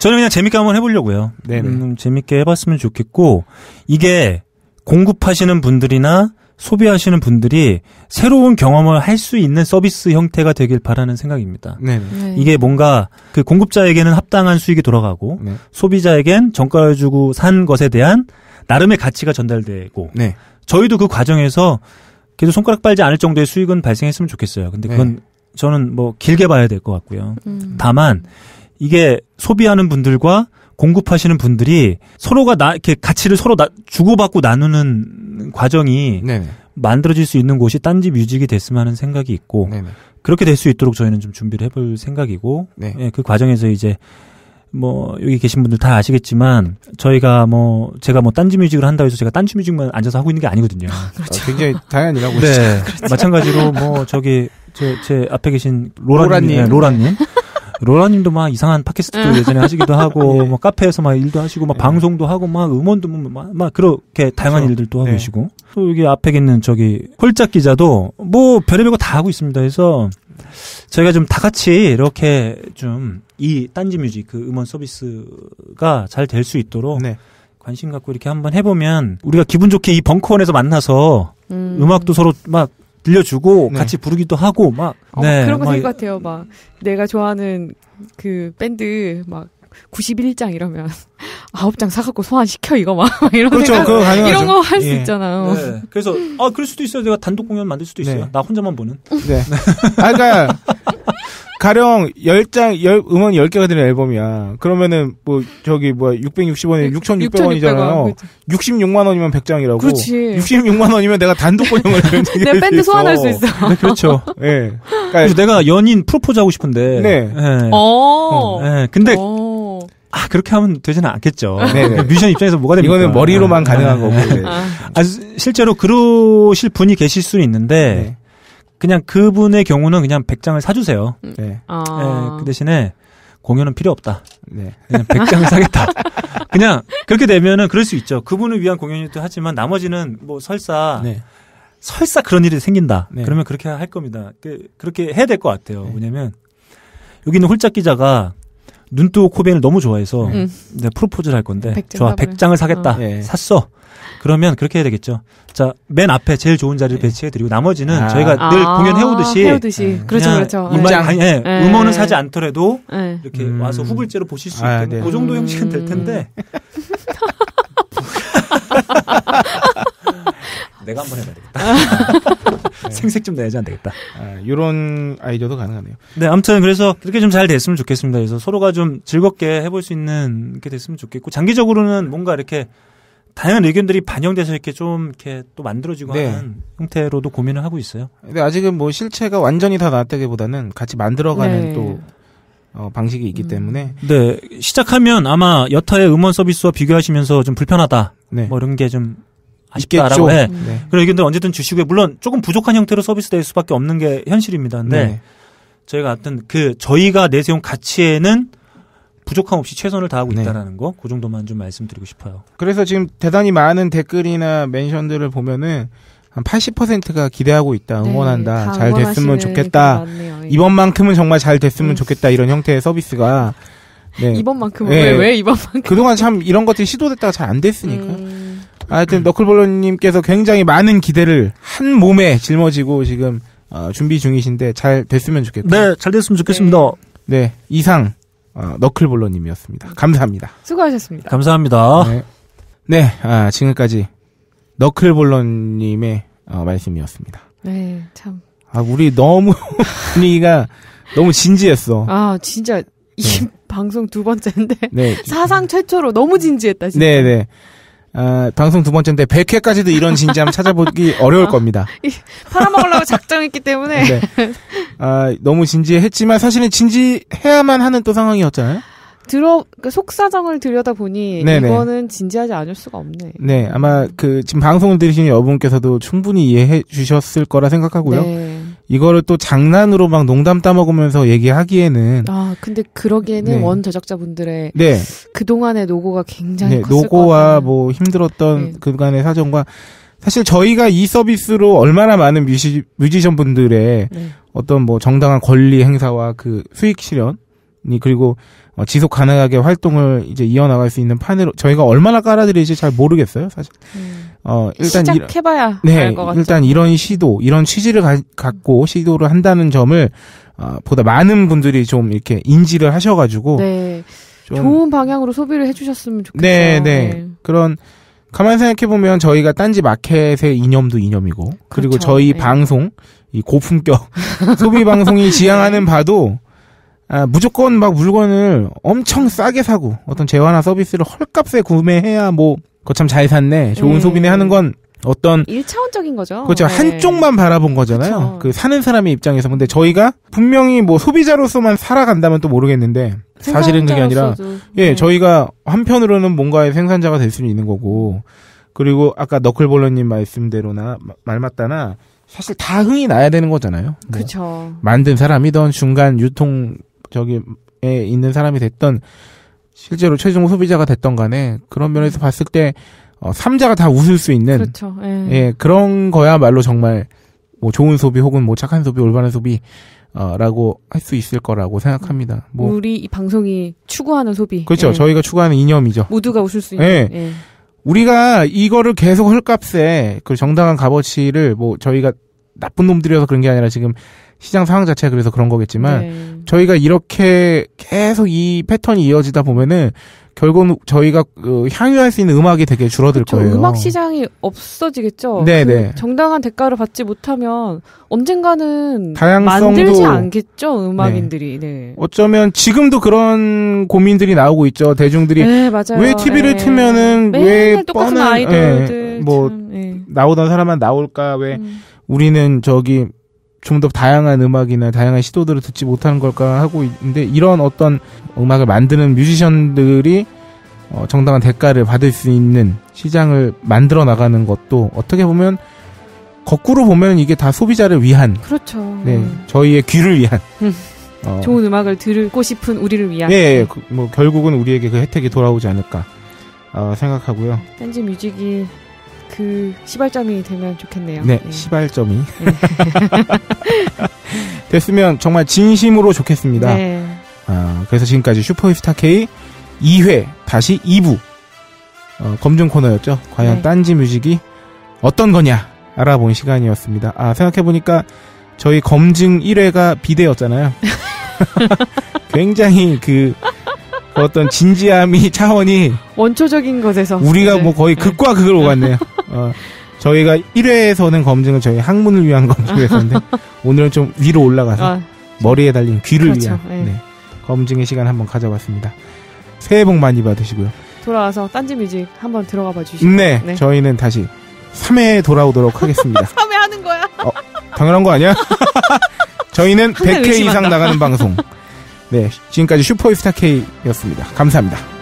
C: 저는 그냥 재밌게 한번 해보려고요. 네. 음, 재밌게 해봤으면 좋겠고 이게 공급하시는 분들이나 소비하시는 분들이 새로운 경험을 할 수 있는 서비스 형태가 되길 바라는 생각입니다. 네. 네. 이게 뭔가 그 공급자에게는 합당한 수익이 돌아가고 네. 소비자에겐 정가를 주고 산 것에 대한 나름의 가치가 전달되고 네. 저희도 그 과정에서 계속 손가락 빨지 않을 정도의 수익은 발생했으면 좋겠어요. 근데 그건 네. 저는 뭐 길게 봐야 될 것 같고요. 음. 다만 이게 소비하는 분들과 공급하시는 분들이 서로가 나 이렇게 가치를 서로 나, 주고받고 나누는 과정이 네네. 만들어질 수 있는 곳이 딴지 뮤직이 됐으면 하는 생각이 있고 네네. 그렇게 될 수 있도록 저희는 좀 준비를 해볼 생각이고 네. 예, 그 과정에서 이제 뭐 여기 계신 분들 다 아시겠지만 저희가 뭐 제가 뭐 딴지 뮤직을 한다고 해서 제가 딴지 뮤직만 앉아서 하고 있는 게 아니거든요. 아,
A: 그렇죠. 아, 굉장히 다양한 일하고 있어요. 네.
C: 그렇죠. 마찬가지로 뭐 저기 제, 제 앞에 계신 로라님, 로라님, 네, 로라님. 로라님도 막 이상한 팟캐스트도 예전에 하시기도 하고, 예. 뭐 카페에서 막 일도 하시고, 막 예. 방송도 하고, 막 음원도 뭐, 막, 막 그렇게 다양한 그렇죠. 일들도 하고 예. 계시고. 또 여기 앞에 있는 저기 홀짝 기자도 뭐 별의별 거 다 하고 있습니다. 그래서 저희가 좀 다 같이 이렇게 좀 이 딴지 뮤직 그 음원 서비스가 잘 될 수 있도록 네. 관심 갖고 이렇게 한번 해보면 우리가 기분 좋게 이 벙커원에서 만나서
B: 음. 악도
C: 서로 막 들려주고 네. 같이 부르기도 하고 막 어, 네, 그런 거 생각같아요.
B: 막 내가 좋아하는 그 밴드 막 91장 이러면 9장 사갖고 소환시켜 이거 막 이런 그렇죠, 생각, 이런 거 할수 예. 있잖아요. 네.
C: 그래서 아 그럴 수도 있어요. 내가 단독 공연 만들 수도 있어요. 네. 나
A: 혼자만 보는. 네. 아 그러니까 가령 10장, 10, 음원 10개가 되는 앨범이야. 그러면은, 뭐, 저기, 뭐야, 660원이 6,600원이잖아요. 66만원이면 100장이라고. 그렇지. 66만원이면 내가 단독 번영을 내 밴드 소환할 수 있어. 네, 그렇죠. 예. 네. 그러니까 내가 연인 프로포즈 하고 싶은데. 네. 네.
D: 어.
C: 네. 근데, 오. 어. 아, 그렇게 하면 되지는 않겠죠. 그 뮤지션 입장에서 뭐가 됩니까? 이거는 머리로만 예. 가능한 거고. 네. 아, 실제로 그러실 분이 계실 수는 있는데, 그냥 그분의 경우는 그냥 100장을 사주세요. 음. 네. 아... 네. 그 대신에 공연은 필요 없다. 네. 그냥 100장을 사겠다. 그냥 그렇게 되면은 그럴 수 있죠. 그분을 위한 공연이기도 하지만 나머지는 뭐 설사 네. 설사 그런 일이 생긴다. 네. 그러면 그렇게 할 겁니다. 그, 렇게 해야 될 것 같아요. 네. 왜냐면 여기 있는 홀짝 기자가 눈뜨고 코벤을 너무 좋아해서 음. 프로포즈를 할 건데 1장 좋아 100장을 사겠다. 어. 네. 샀어. 그러면 그렇게 해야 되겠죠. 자, 맨 앞에 제일 좋은 자리를 네. 배치해 드리고 나머지는 아. 저희가 아. 늘 공연 해오듯이 해오듯이 네. 그렇죠 그렇죠. 음악, 아니, 예. 네. 음원은 사지 않더라도 이렇게 음. 와서 후불제로 보실 수 아, 있는 네. 그 정도 음. 형식은 될 텐데. 내가 한번 해봐야 되겠다. 생색 좀 내야지 안 되겠다.
A: 이런 아, 아이디어도 가능하네요.
C: 네, 아무튼 그래서 그렇게 좀 잘 됐으면 좋겠습니다. 그래서 서로가 좀 즐겁게 해볼 수 있는 게 됐으면 좋겠고 장기적으로는 뭔가 이렇게 다양한 의견들이 반영돼서 이렇게 좀 이렇게 또 만들어지고 네. 하는 형태로도 고민을 하고
A: 있어요. 근데 아직은 뭐 실체가 완전히 다 나왔다기보다는 같이 만들어가는 네. 또 어, 방식이 있기 음. 때문에
C: 네 시작하면 아마 여타의 음원 서비스와 비교하시면서 좀 불편하다 네. 뭐 이런 게 좀 아쉽다라고 해. 음. 네. 그런 의견들 언제든 주시고요. 물론 조금 부족한 형태로 서비스될 수밖에 없는 게 현실입니다. 근데 네. 저희가 어떤 그 저희가 내세운 가치에는 부족함 없이 최선을 다하고 네. 있다라는 거, 그 정도만 좀 말씀드리고 싶어요.
A: 그래서 지금 대단히 많은 댓글이나 멘션들을 보면은 한 80%가 기대하고 있다, 네, 응원한다, 네, 잘 됐으면 좋겠다, 많네요, 예. 이번만큼은 정말 잘 됐으면 음. 좋겠다 이런 형태의 서비스가 네.
B: 이번만큼은 네. 왜, 왜
A: 이번만큼? 그동안 참 이런 것들이 시도됐다가 잘 안 됐으니까. 음. 하여튼 너클볼러님께서 굉장히 많은 기대를 한 몸에 짊어지고 지금 어, 준비 중이신데 잘 됐으면 좋겠고. 네, 잘 됐으면 좋겠습니다. 네, 이상 어, 너클볼러님이었습니다. 감사합니다. 수고하셨습니다. 감사합니다. 네, 네 아, 지금까지 너클볼러님의 어, 말씀이었습니다.
B: 네, 참.
A: 아, 우리 너무 분위기가 너무 진지했어.
B: 아, 진짜 이 네. 방송 두 번째인데 네. 사상 최초로 너무 진지했다. 진짜. 네,
A: 네. 아, 방송 두 번째인데 100회까지도 이런 진지함 찾아보기 어려울 아, 겁니다.
B: 팔아먹으려고 작정했기 때문에. 네.
A: 아, 너무 진지했지만 사실은 진지해야만 하는 또 상황이었잖아요.
B: 들어 그 속사정을 들여다 보니 네네. 이거는 진지하지 않을 수가 없네.
A: 네, 아마 그 지금 방송을 들으시는 여러분께서도 충분히 이해해 주셨을 거라 생각하고요. 네. 이거를 또 장난으로 막 농담 따먹으면서 얘기하기에는
B: 아 근데 그러기에는 네. 원 저작자분들의 네. 그동안의 노고가 굉장히 네,
A: 노고와 뭐 힘들었던 네. 그간의 사정과 사실 저희가 이 서비스로 얼마나 많은 뮤지, 뮤지션 분들의 네. 어떤 뭐 정당한 권리 행사와 그 수익 실현 이 그리고 어, 지속 가능하게 활동을 이제 이어나갈 수 있는 판으로 저희가 얼마나 깔아드릴지 잘 모르겠어요 사실. 음. 어 일단 시작해봐야 네, 알것 같아 일단 이런 시도, 이런 취지를 가, 갖고 시도를 한다는 점을 어, 보다 많은 분들이 좀 이렇게 인지를 하셔가지고 네. 좋은
B: 방향으로 소비를 해주셨으면 좋겠어요. 네, 네. 네.
A: 그런 가만 생각해 보면 저희가 딴지 마켓의 이념도 이념이고 그리고 그렇죠. 저희 네. 방송 이 고품격 소비 방송이 지향하는 네. 바도 아, 무조건 막 물건을 엄청 싸게 사고 어떤 재화나 서비스를 헐값에 구매해야 뭐 거참 잘 샀네 좋은 음. 소비네 하는 건 어떤
B: 일차원적인 거죠. 그렇죠. 네. 한쪽만
A: 바라본 거잖아요. 그쵸. 그 사는 사람의 입장에서 근데 저희가 분명히 뭐 소비자로서만 살아간다면 또 모르겠는데 사실은 그게 아니라 예, 네. 예 저희가 한편으로는 뭔가의 생산자가 될 수는 있는 거고 그리고 아까 너클볼러님 말씀대로나 말 맞다나 사실 다 흥이 나야 되는 거잖아요. 뭐 그렇죠. 만든 사람이던 중간 유통 저기에 있는 사람이 됐던 실제로 최종 소비자가 됐던 간에 그런 면에서 봤을 때 어, 삼자가 다 웃을 수 있는 그렇죠. 예. 예 그런 거야말로 정말 뭐 좋은 소비 혹은 뭐 착한 소비 올바른 소비 어, 라고 할 수 있을 거라고 생각합니다. 뭐
B: 우리 이 방송이 추구하는 소비. 그렇죠. 예. 저희가
A: 추구하는 이념이죠. 모두가 웃을 수 있는. 예. 예. 우리가 이거를 계속 헐값에 그 정당한 값어치를 뭐 저희가 나쁜 놈들이어서 그런 게 아니라 지금 시장 상황 자체가 그래서 그런 거겠지만 네. 저희가 이렇게 계속 이 패턴이 이어지다 보면은 결국은 저희가 그 향유할 수 있는 음악이 되게 줄어들 그렇 거예요. 음악 시장이
B: 없어지겠죠. 네네. 그 네. 정당한 대가를 받지 못하면 언젠가는 다양성도 만들지 않겠죠 음악인들이. 네.
A: 네. 어쩌면 지금도 그런 고민들이 나오고 있죠. 대중들이 네,
B: 맞아요. 왜 TV를 네. 틀면은 왜
A: 똑같은 뻔한 아이들뭐 네, 네. 나오던 사람만 나올까 왜 음. 우리는 저기 좀더 다양한 음악이나 다양한 시도들을 듣지 못하는 걸까 하고 있는데 이런 어떤 음악을 만드는 뮤지션들이 어, 정당한 대가를 받을 수 있는 시장을 만들어 나가는 것도 어떻게 보면 거꾸로 보면 이게 다 소비자를 위한 그렇죠. 네, 저희의 귀를 위한 음. 어, 좋은
B: 음악을 들고 싶은 우리를 위한 예, 예,
A: 그, 뭐 결국은 우리에게 그 혜택이 돌아오지 않을까 어, 생각하고요.
B: 딴지 뮤직이 그 시발점이 되면 좋겠네요. 네, 네. 시발점이 예.
A: 됐으면 정말 진심으로 좋겠습니다. 네. 어, 그래서 지금까지 슈퍼히스타 K 2회 다시 2부 어, 검증 코너였죠. 과연 네. 딴지 뮤직이 어떤 거냐 알아본 시간이었습니다. 아 생각해 보니까 저희 검증 1회가 비대였잖아요. 굉장히 그그 어떤 진지함이 차원이
B: 원초적인 것에서 우리가 네. 뭐
A: 거의 네. 극과 극을 오갔네요. 네. 어, 저희가 1회에서는 검증을 저희 학문을 위한 검증을 했었는데 오늘은 좀 위로 올라가서 아, 머리에 달린 귀를 그렇죠. 위한 네. 네 검증의 시간 한번 가져봤습니다. 새해 복 많이 받으시고요.
B: 돌아와서 딴지 뮤직 한번 들어가 봐 주시고. 네, 네.
A: 저희는 다시 3회 돌아오도록 하겠습니다. 3회 하는 거야? 어, 당연한 거 아니야? 저희는 100회 이상 나가는 방송. 네, 지금까지 슈퍼스타 K였습니다. 감사합니다.